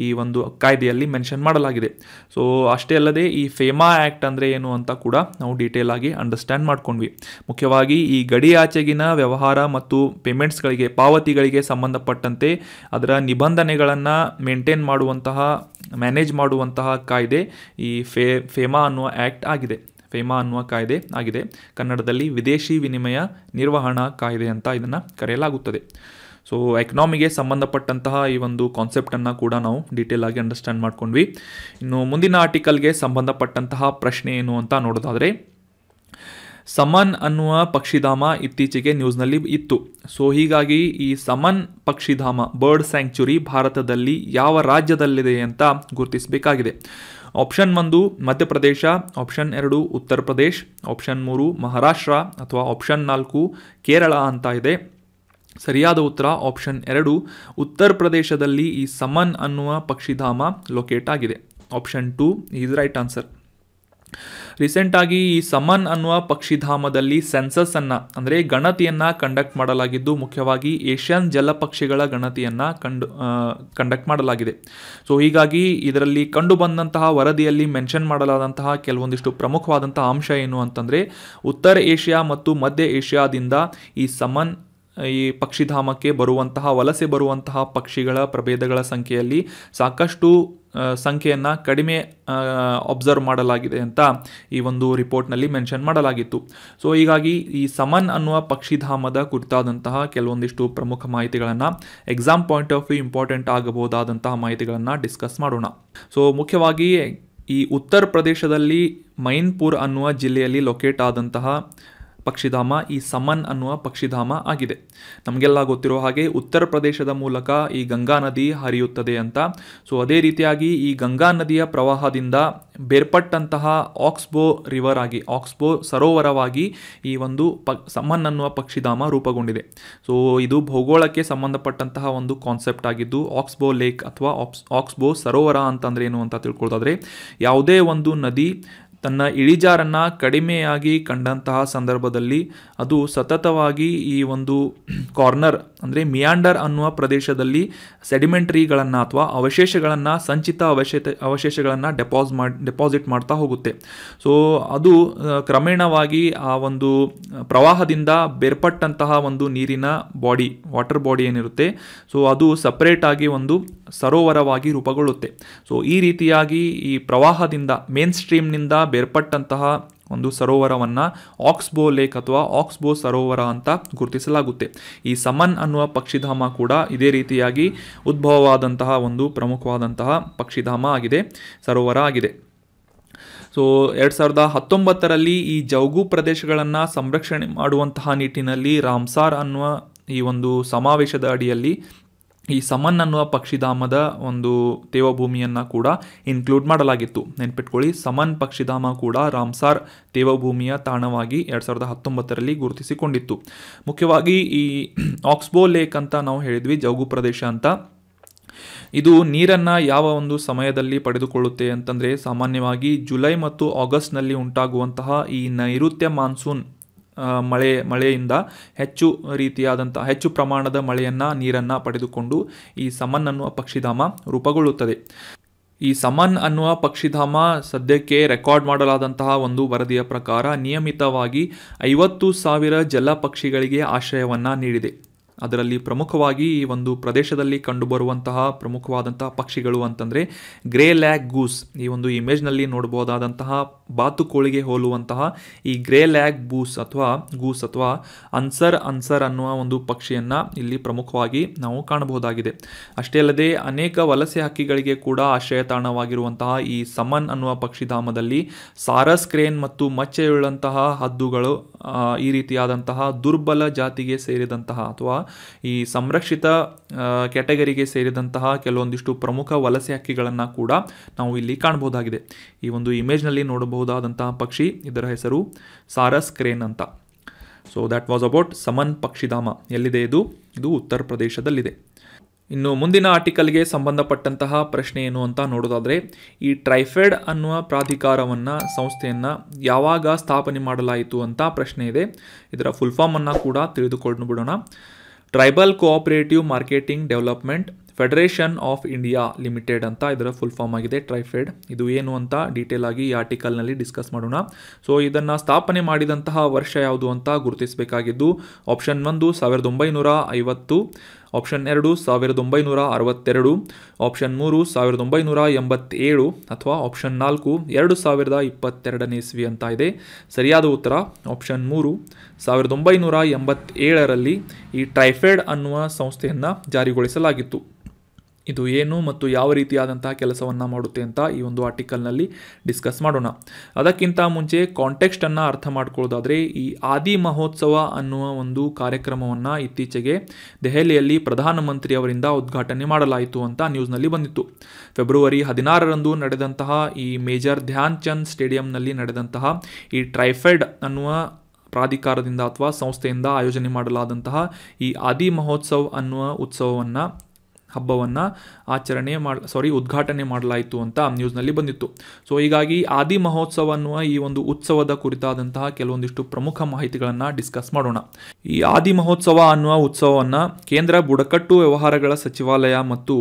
ಈ ಒಂದು ಕಾಯ್ದೆಯಲ್ಲಿ ಮೆನ್ಷನ್ ಮಾಡಲಾಗಿದೆ ಸೊ ಅಷ್ಟೇ ಅಲ್ಲದೆ ಈ ಫೇಮಾ ಆ್ಯಕ್ಟ್ ಅಂದರೆ ಏನು ಅಂತ ಕೂಡ ನಾವು ಡೀಟೇಲ್ ಆಗಿ ಅಂಡರ್ಸ್ಟ್ಯಾಂಡ್ ಮಾಡ್ಕೊಂಡ್ವಿ ಮುಖ್ಯವಾಗಿ ಈ ಗಡಿಯಾಚೆಗಿನ ವ್ಯವಹಾರ ಮತ್ತು ಪೇಮೆಂಟ್ಸ್ಗಳಿಗೆ ಪಾವತಿಗಳಿಗೆ ಸಂಬಂಧಪಟ್ಟಂತೆ ಅದರ ನಿಬಂಧನೆಗಳನ್ನು ಮೇಂಟೈನ್ ಮಾಡುವಂತಹ ಮ್ಯಾನೇಜ್ ಮಾಡುವಂತಹ ಕಾಯ್ದೆ ಈ ಫೇ ಫೇಮಾ ಅನ್ನುವ ಆ್ಯಕ್ಟ್ ಆಗಿದೆ ಫೇಮಾ ಅನ್ನುವ ಕಾಯ್ದೆ ಆಗಿದೆ ಕನ್ನಡದಲ್ಲಿ ವಿದೇಶಿ ವಿನಿಮಯ ನಿರ್ವಹಣಾ ಕಾಯ್ದೆ ಅಂತ ಇದನ್ನು ಕರೆಯಲಾಗುತ್ತದೆ ಸೊ ಎಕನಾಮಿಗೆ ಸಂಬಂಧಪಟ್ಟಂತಹ ಈ ಒಂದು ಕಾನ್ಸೆಪ್ಟನ್ನು ಕೂಡ ನಾವು ಡೀಟೇಲ್ ಆಗಿ ಅಂಡರ್ಸ್ಟ್ಯಾಂಡ್ ಮಾಡ್ಕೊಂಡ್ವಿ ಇನ್ನು ಮುಂದಿನ ಆರ್ಟಿಕಲ್ಗೆ ಸಂಬಂಧಪಟ್ಟಂತಹ ಪ್ರಶ್ನೆ ಏನು ಅಂತ ನೋಡೋದಾದರೆ ಸಮನ್ ಅನ್ನುವ ಪಕ್ಷಿಧಾಮ ಇತ್ತೀಚೆಗೆ ನ್ಯೂಸ್ನಲ್ಲಿ ಇತ್ತು ಸೊ ಹೀಗಾಗಿ ಈ ಸಮನ್ ಪಕ್ಷಿಧಾಮ ಬರ್ಡ್ ಸ್ಯಾಂಕ್ಚುರಿ ಭಾರತದಲ್ಲಿ ಯಾವ ರಾಜ್ಯದಲ್ಲಿದೆ ಅಂತ ಗುರುತಿಸಬೇಕಾಗಿದೆ ಆಪ್ಷನ್ ಒಂದು ಮಧ್ಯಪ್ರದೇಶ ಆಪ್ಷನ್ ಎರಡು ಉತ್ತರ ಪ್ರದೇಶ ಆಪ್ಷನ್ ಮೂರು ಮಹಾರಾಷ್ಟ್ರ ಅಥವಾ ಆಪ್ಷನ್ ನಾಲ್ಕು ಕೇರಳ ಅಂತ ಇದೆ ಸರಿಯಾದ ಉತ್ತರ ಆಪ್ಷನ್ ಎರಡು ಉತ್ತರ ಪ್ರದೇಶದಲ್ಲಿ ಈ ಸಮನ್ ಅನ್ನುವ ಪಕ್ಷಿಧಾಮ ಲೊಕೇಟ್ ಆಗಿದೆ option two is right answer ರೀಸೆಂಟಾಗಿ ಈ ಸಮನ್ ಅನ್ನುವ ಪಕ್ಷಿಧಾಮದಲ್ಲಿ ಸೆನ್ಸಸ್ ಅನ್ನು ಅಂದರೆ ಗಣತಿಯನ್ನು ಕಂಡಕ್ಟ್ ಮಾಡಲಾಗಿದ್ದು ಮುಖ್ಯವಾಗಿ ಏಷ್ಯನ್ ಜಲಪಕ್ಷಿಗಳ ಗಣತಿಯನ್ನು ಕಂಡು ಕಂಡಕ್ಟ್ ಮಾಡಲಾಗಿದೆ ಸೊ ಹೀಗಾಗಿ ಇದರಲ್ಲಿ ಬಂದಂತಹ ವರದಿಯಲ್ಲಿ ಮೆನ್ಷನ್ ಮಾಡಲಾದಂತಹ ಕೆಲವೊಂದಿಷ್ಟು ಪ್ರಮುಖವಾದಂತಹ ಅಂಶ ಏನು ಅಂತಂದರೆ ಉತ್ತರ ಏಷ್ಯಾ ಮತ್ತು ಮಧ್ಯ ಏಷ್ಯಾದಿಂದ ಈ ಸಮನ್ ಈ ಪಕ್ಷಿಧಾಮಕ್ಕೆ ಬರುವಂತಹ ವಲಸೆ ಬರುವಂತಹ ಪಕ್ಷಿಗಳ ಪ್ರಭೇದಗಳ ಸಂಖ್ಯೆಯಲ್ಲಿ ಸಾಕಷ್ಟು ಸಂಖ್ಯೆಯನ್ನು ಕಡಿಮೆ ಅಬ್ಸರ್ವ್ ಮಾಡಲಾಗಿದೆ ಅಂತ ಈ ಒಂದು ರಿಪೋರ್ಟ್ನಲ್ಲಿ ಮೆನ್ಷನ್ ಮಾಡಲಾಗಿತ್ತು ಸೊ ಹೀಗಾಗಿ ಈ ಸಮನ್ ಅನ್ನುವ ಪಕ್ಷಿಧಾಮದ ಕುರಿತಾದಂತಹ ಕೆಲವೊಂದಿಷ್ಟು ಪ್ರಮುಖ ಮಾಹಿತಿಗಳನ್ನು exam point of view important ಆಗಬಹುದಾದಂತಹ ಮಾಹಿತಿಗಳನ್ನು ಡಿಸ್ಕಸ್ ಮಾಡೋಣ ಸೊ ಮುಖ್ಯವಾಗಿ ಈ ಉತ್ತರ ಪ್ರದೇಶದಲ್ಲಿ ಮೈನ್ಪುರ್ ಅನ್ನುವ ಜಿಲ್ಲೆಯಲ್ಲಿ ಲೊಕೇಟ್ ಆದಂತಹ ಪಕ್ಷಿಧಾಮ ಈ ಸಮನ್ ಅನ್ನುವ ಪಕ್ಷಿಧಾಮ ಆಗಿದೆ ನಮಗೆಲ್ಲ ಗೊತ್ತಿರೋ ಹಾಗೆ ಉತ್ತರ ಪ್ರದೇಶದ ಮೂಲಕ ಈ ಗಂಗಾ ನದಿ ಹರಿಯುತ್ತದೆ ಅಂತ ಸೊ ಅದೇ ರೀತಿಯಾಗಿ ಈ ಗಂಗಾ ನದಿಯ ಪ್ರವಾಹದಿಂದ ಬೇರ್ಪಟ್ಟಂತಹ ಆಕ್ಸ್ಬೋ ರಿವರ್ ಆಗಿ ಆಕ್ಸ್ಬೋ ಸರೋವರವಾಗಿ ಈ ಒಂದು ಪ ಸಮನ್ ಅನ್ನುವ ಪಕ್ಷಿಧಾಮ ರೂಪುಗೊಂಡಿದೆ ಸೊ ಇದು ಭೂಗೋಳಕ್ಕೆ ಸಂಬಂಧಪಟ್ಟಂತಹ ಒಂದು ಕಾನ್ಸೆಪ್ಟ್ ಆಗಿದ್ದು ಆಕ್ಸ್ಬೋ ಲೇಕ್ ಅಥವಾ ಆಕ್ಸ್ ಆಕ್ಸ್ಬೋ ಸರೋವರ ಅಂತಂದ್ರೆ ಏನು ಅಂತ ತಿಳ್ಕೊಳ್ತಾದ್ರೆ ಯಾವುದೇ ಒಂದು ನದಿ ತನ್ನ ಇಳಿಜಾರನ್ನು ಕಡಿಮೆಯಾಗಿ ಕಂಡಂತಹ ಸಂದರ್ಭದಲ್ಲಿ ಅದು ಸತತವಾಗಿ ಈ ಒಂದು ಕಾರ್ನರ್ ಅಂದರೆ ಮಿಯಾಂಡರ್ ಅನ್ನುವ ಪ್ರದೇಶದಲ್ಲಿ ಸೆಡಿಮೆಂಟ್ರಿಗಳನ್ನು ಅಥವಾ ಅವಶೇಷಗಳನ್ನು ಸಂಚಿತ ಅವಶೇತ ಅವಶೇಷಗಳನ್ನು ಡೆಪಾಸ್ ಮಾಡಿ ಡೆಪಾಸಿಟ್ ಮಾಡ್ತಾ ಹೋಗುತ್ತೆ ಸೊ ಅದು ಕ್ರಮೇಣವಾಗಿ ಆ ಒಂದು ಪ್ರವಾಹದಿಂದ ಬೇರ್ಪಟ್ಟಂತಹ ಒಂದು ನೀರಿನ ಬಾಡಿ ವಾಟರ್ ಬಾಡಿ ಏನಿರುತ್ತೆ ಸೊ ಅದು ಸಪ್ರೇಟಾಗಿ ಆಗಿ ಒಂದು ಸರೋವರವಾಗಿ ರೂಪುಗೊಳ್ಳುತ್ತೆ ಸೊ ಈ ರೀತಿಯಾಗಿ ಈ ಪ್ರವಾಹದಿಂದ ಮೇನ್ ಸ್ಟ್ರೀಮ್ನಿಂದ ಬೇರ್ಪಟ್ಟಂತಹ ಒಂದು ಸರೋವರವನ್ನು ಆಕ್ಸ್ಬೋ ಲೇಕ್ ಅಥವಾ ಆಕ್ಸ್ಬೋ ಸರೋವರ ಅಂತ ಗುರುತಿಸಲಾಗುತ್ತೆ ಈ ಸಮನ್ ಅನ್ನುವ ಪಕ್ಷಿಧಾಮ ಕೂಡ ಇದೇ ರೀತಿಯಾಗಿ ಉದ್ಭವವಾದಂತಹ ಒಂದು ಪ್ರಮುಖವಾದಂತಹ ಪಕ್ಷಿಧಾಮ ಆಗಿದೆ ಸರೋವರ ಆಗಿದೆ ಸೊ ಎರಡು ಸಾವಿರದ ಹತ್ತೊಂಬತ್ತರಲ್ಲಿ ಈ ಜೌಗು ಪ್ರದೇಶಗಳನ್ನು ಸಂರಕ್ಷಣೆ ಮಾಡುವಂತಹ ನಿಟ್ಟಿನಲ್ಲಿ ರಾಮ್ಸಾರ್ ಅನ್ನುವ ಈ ಒಂದು ಸಮಾವೇಶದ ಅಡಿಯಲ್ಲಿ ಈ ಸಮನ್ ಅನ್ನುವ ಪಕ್ಷಿಧಾಮದ ಒಂದು ತೇವಭೂಮಿಯನ್ನು ಕೂಡ ಇನ್ಕ್ಲೂಡ್ ಮಾಡಲಾಗಿತ್ತು ನೆನ್ಪಿಟ್ಕೊಳ್ಳಿ ಸಮನ್ ಪಕ್ಷಿಧಾಮ ಕೂಡ ರಾಮ್ಸಾರ್ ತೇವಭೂಮಿಯ ತಾಣವಾಗಿ ಎರಡು ಸಾವಿರದ ಹತ್ತೊಂಬತ್ತರಲ್ಲಿ ಗುರುತಿಸಿಕೊಂಡಿತ್ತು ಮುಖ್ಯವಾಗಿ ಈ ಆಕ್ಸ್ಬೋ <clears throat> ಲೇಕ್ ಅಂತ ನಾವು ಹೇಳಿದ್ವಿ ಜೌಗು ಪ್ರದೇಶ ಅಂತ ಇದು ನೀರನ್ನು ಯಾವ ಒಂದು ಸಮಯದಲ್ಲಿ ಪಡೆದುಕೊಳ್ಳುತ್ತೆ ಅಂತಂದರೆ ಸಾಮಾನ್ಯವಾಗಿ ಜುಲೈ ಮತ್ತು ಆಗಸ್ಟ್ನಲ್ಲಿ ಉಂಟಾಗುವಂತಹ ಈ ನೈಋತ್ಯ ಮಾನ್ಸೂನ್ ಮಳೆ ಮಳೆಯಿಂದ ಹೆಚ್ಚು ರೀತಿಯಾದಂಥ ಹೆಚ್ಚು ಪ್ರಮಾಣದ ಮಳೆಯನ್ನು ನೀರನ್ನು ಪಡೆದುಕೊಂಡು ಈ ಸಮನ್ ಅನ್ನುವ ಪಕ್ಷಿಧಾಮ ರೂಪುಗೊಳ್ಳುತ್ತದೆ ಈ ಸಮನ್ ಅನ್ನುವ ಪಕ್ಷಿಧಾಮ ಸದ್ಯಕ್ಕೆ ರೆಕಾರ್ಡ್ ಮಾಡಲಾದಂತಹ ಒಂದು ವರದಿಯ ಪ್ರಕಾರ ನಿಯಮಿತವಾಗಿ ಐವತ್ತು ಸಾವಿರ ಜಲ ಪಕ್ಷಿಗಳಿಗೆ ಆಶ್ರಯವನ್ನು ನೀಡಿದೆ ಅದರಲ್ಲಿ ಪ್ರಮುಖವಾಗಿ ಈ ಒಂದು ಪ್ರದೇಶದಲ್ಲಿ ಕಂಡುಬರುವಂತಹ ಪ್ರಮುಖವಾದಂತಹ ಪಕ್ಷಿಗಳು ಅಂತಂದರೆ ಗ್ರೇ ಲ್ಯಾಗ್ ಗೂಸ್ ಈ ಒಂದು ಇಮೇಜ್ನಲ್ಲಿ ನೋಡಬಹುದಾದಂತಹ ಬಾತುಕೋಳಿಗೆ ಹೋಲುವಂತಹ ಈ ಗ್ರೇ ಲ್ಯಾಗ್ ಬೂಸ್ ಅಥವಾ ಗೂಸ್ ಅಥವಾ ಅನ್ಸರ್ ಅನ್ಸರ್ ಅನ್ನುವ ಒಂದು ಪಕ್ಷಿಯನ್ನು ಇಲ್ಲಿ ಪ್ರಮುಖವಾಗಿ ನಾವು ಕಾಣಬಹುದಾಗಿದೆ ಅಷ್ಟೇ ಅಲ್ಲದೆ ಅನೇಕ ವಲಸೆ ಹಕ್ಕಿಗಳಿಗೆ ಕೂಡ ಆಶ್ರಯ ತಾಣವಾಗಿರುವಂತಹ ಈ ಸಮನ್ ಅನ್ನುವ ಪಕ್ಷಿಧಾಮದಲ್ಲಿ ಸಾರಸ್ ಕ್ರೇನ್ ಮತ್ತು ಮಚ್ಚೆಯುಳ್ಳಂತಹ ಹದ್ದುಗಳು ಈ ರೀತಿಯಾದಂತಹ ದುರ್ಬಲ ಜಾತಿಗೆ ಸೇರಿದಂತಹ ಅಥವಾ ಈ ಸಂರಕ್ಷಿತ ಕ್ಯಾಟಗರಿಗೆ ಸೇರಿದಂತಹ ಕೆಲವೊಂದಿಷ್ಟು ಪ್ರಮುಖ ವಲಸೆ ಹಕ್ಕಿಗಳನ್ನು ಕೂಡ ನಾವು ಇಲ್ಲಿ ಕಾಣಬಹುದಾಗಿದೆ ಈ ಒಂದು ಇಮೇಜ್ನಲ್ಲಿ ನೋಡಬಹುದಾದಂತಹ ಪಕ್ಷಿ ಇದರ ಹೆಸರು ಸಾರಸ್ ಕ್ರೇನ್ ಅಂತ so that was about Saman ಪಕ್ಷಿಧಾಮ ಎಲ್ಲಿದೆ ಇದು ಇದು ಉತ್ತರ ಪ್ರದೇಶದಲ್ಲಿದೆ ಇನ್ನು ಮುಂದಿನ ಆರ್ಟಿಕಲ್ಗೆ ಸಂಬಂಧಪಟ್ಟಂತಹ ಪ್ರಶ್ನೆ ಏನು ಅಂತ ನೋಡೋದಾದರೆ ಈ ಟ್ರೈಫೆಡ್ ಅನ್ನುವ ಪ್ರಾಧಿಕಾರವನ್ನು ಸಂಸ್ಥೆಯನ್ನು ಯಾವಾಗ ಸ್ಥಾಪನೆ ಮಾಡಲಾಯಿತು ಅಂತ ಪ್ರಶ್ನೆ ಇದೆ ಇದರ ಫುಲ್ ಫಾರ್ಮನ್ನು ಕೂಡ ತಿಳಿದುಕೊಂಡು ಬಿಡೋಣ tribal cooperative marketing development federation of India limited ಅಂತ ಇದರ ಫುಲ್ ಫಾರ್ಮ್ ಆಗಿದೆ ಟ್ರೈಫೆಡ್ ಇದು ಏನು ಅಂತ ಡೀಟೇಲ್ ಆಗಿ ಈ ಆರ್ಟಿಕಲ್ನಲ್ಲಿ ಡಿಸ್ಕಸ್ ಮಾಡೋಣ ಸೊ ಇದನ್ನು ಸ್ಥಾಪನೆ ಮಾಡಿದಂತಹ ವರ್ಷ ಯಾವುದು ಅಂತ ಗುರುತಿಸಬೇಕಾಗಿದ್ದು ಆಪ್ಷನ್ ಒಂದು ಸಾವಿರದ ಒಂಬೈನೂರ ಐವತ್ತು ಆಪ್ಷನ್ ಎರಡು ಸಾವಿರದ ಒಂಬೈನೂರ ಅರವತ್ತೆರಡು ಆಪ್ಷನ್ ಮೂರು ಸಾವಿರದ ಒಂಬೈನೂರ ಎಂಬತ್ತೇಳು ಅಥವಾ ಆಪ್ಷನ್ ನಾಲ್ಕು ಎರಡು ಸಾವಿರದ ಇಪ್ಪತ್ತೆರಡನೇ ಇಸ್ವಿ ಅಂತ ಇದೆ ಸರಿಯಾದ ಉತ್ತರ ಆಪ್ಷನ್ ಮೂರು ಸಾವಿರದ ಒಂಬೈನೂರ ಎಂಬತ್ತೇಳರಲ್ಲಿ ಈ ಟ್ರೈಫೆಡ್ ಅನ್ನುವ ಸಂಸ್ಥೆಯನ್ನು ಜಾರಿಗೊಳಿಸಲಾಗಿತ್ತು ಇದು ಏನು ಮತ್ತು ಯಾವ ರೀತಿಯಾದಂತಹ ಕೆಲಸವನ್ನು ಮಾಡುತ್ತೆ ಅಂತ ಈ ಒಂದು ಆರ್ಟಿಕಲ್ನಲ್ಲಿ ಡಿಸ್ಕಸ್ ಮಾಡೋಣ ಅದಕ್ಕಿಂತ ಮುಂಚೆ ಕಾಂಟೆಕ್ಸ್ಟನ್ನು ಅರ್ಥ ಮಾಡ್ಕೊಳ್ಳೋದಾದರೆ ಈ ಆದಿ ಮಹೋತ್ಸವ ಅನ್ನುವ ಒಂದು ಕಾರ್ಯಕ್ರಮವನ್ನು ಇತ್ತೀಚೆಗೆ ದೆಹಲಿಯಲ್ಲಿ ಪ್ರಧಾನಮಂತ್ರಿ ಅವರಿಂದ ಉದ್ಘಾಟನೆ ಮಾಡಲಾಯಿತು ಅಂತ ನ್ಯೂಸ್ನಲ್ಲಿ ಬಂದಿತ್ತು ಫೆಬ್ರವರಿ ಹದಿನಾರರಂದು ನಡೆದಂತಹ ಈ ಮೇಜರ್ ಧ್ಯಾನ್ ಚಂದ್ ಸ್ಟೇಡಿಯಂನಲ್ಲಿ ನಡೆದಂತಹ ಈ ಟ್ರೈಫೆಡ್ ಅನ್ನುವ ಪ್ರಾಧಿಕಾರದಿಂದ ಅಥವಾ ಸಂಸ್ಥೆಯಿಂದ ಆಯೋಜನೆ ಮಾಡಲಾದಂತಹ ಈ ಆದಿ ಮಹೋತ್ಸವ ಅನ್ನುವ ಉತ್ಸವವನ್ನು ಹಬ್ಬವನ್ನು ಆಚರಣೆ ಮಾಡ ಸಾರಿ ಉದ್ಘಾಟನೆ ಮಾಡಲಾಯಿತು ಅಂತ ನ್ಯೂಸ್ನಲ್ಲಿ ಬಂದಿತ್ತು ಸೊ ಹೀಗಾಗಿ ಆದಿ ಮಹೋತ್ಸವ ಅನ್ನುವ ಈ ಒಂದು ಉತ್ಸವದ ಕುರಿತಾದಂತಹ ಕೆಲವೊಂದಿಷ್ಟು ಪ್ರಮುಖ ಮಾಹಿತಿಗಳನ್ನು ಡಿಸ್ಕಸ್ ಮಾಡೋಣ ಈ ಆದಿ ಮಹೋತ್ಸವ ಅನ್ನುವ ಉತ್ಸವವನ್ನು ಕೇಂದ್ರ ಬುಡಕಟ್ಟು ವ್ಯವಹಾರಗಳ ಸಚಿವಾಲಯ ಮತ್ತು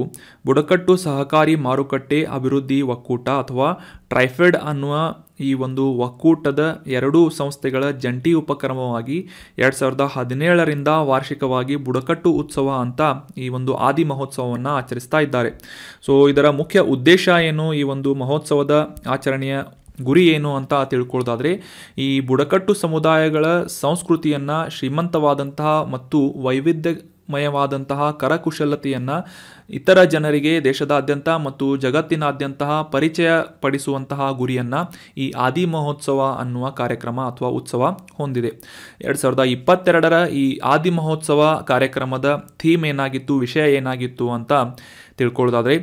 ಬುಡಕಟ್ಟು ಸಹಕಾರಿ ಮಾರುಕಟ್ಟೆ ಅಭಿವೃದ್ಧಿ ಒಕ್ಕೂಟ ಅಥವಾ ಟ್ರೈಫೆಡ್ ಅನ್ನುವ ಈ ಒಂದು ಒಕ್ಕೂಟದ ಎರಡೂ ಸಂಸ್ಥೆಗಳ ಜಂಟಿ ಉಪಕ್ರಮವಾಗಿ ಎರಡು ಸಾವಿರದ ಹದಿನೇಳರಿಂದ ವಾರ್ಷಿಕವಾಗಿ ಬುಡಕಟ್ಟು ಉತ್ಸವ ಅಂತ ಈ ಒಂದು ಆದಿ ಮಹೋತ್ಸವವನ್ನು ಆಚರಿಸ್ತಾ ಇದ್ದಾರೆ ಸೊ ಇದರ ಮುಖ್ಯ ಉದ್ದೇಶ ಏನು ಈ ಒಂದು ಮಹೋತ್ಸವದ ಆಚರಣೆಯ ಗುರಿ ಏನು ಅಂತ ತಿಳ್ಕೊಳ್ಳೋದಾದರೆ ಈ ಬುಡಕಟ್ಟು ಸಮುದಾಯಗಳ ಸಂಸ್ಕೃತಿಯನ್ನು ಶ್ರೀಮಂತವಾದಂತಹ ಮತ್ತು ವೈವಿಧ್ಯ ಮಯವಾದಂತಹ ಕರಕುಶಲತೆಯನ್ನು ಇತರ ಜನರಿಗೆ ದೇಶದಾದ್ಯಂತ ಮತ್ತು ಜಗತ್ತಿನಾದ್ಯಂತ ಪರಿಚಯ ಪಡಿಸುವಂತಹ ಗುರಿಯನ್ನು ಈ ಆದಿ ಮಹೋತ್ಸವ ಅನ್ನುವ ಕಾರ್ಯಕ್ರಮ ಅಥವಾ ಉತ್ಸವ ಹೊಂದಿದೆ ಎರಡು ಸಾವಿರದ ಇಪ್ಪತ್ತೆರಡರ ಈ ಆದಿ ಮಹೋತ್ಸವ ಕಾರ್ಯಕ್ರಮದ ಥೀಮ್ ಏನಾಗಿತ್ತು ವಿಷಯ ಏನಾಗಿತ್ತು ಅಂತ ತಿಳ್ಕೊಳ್ಳೋದಾದರೆ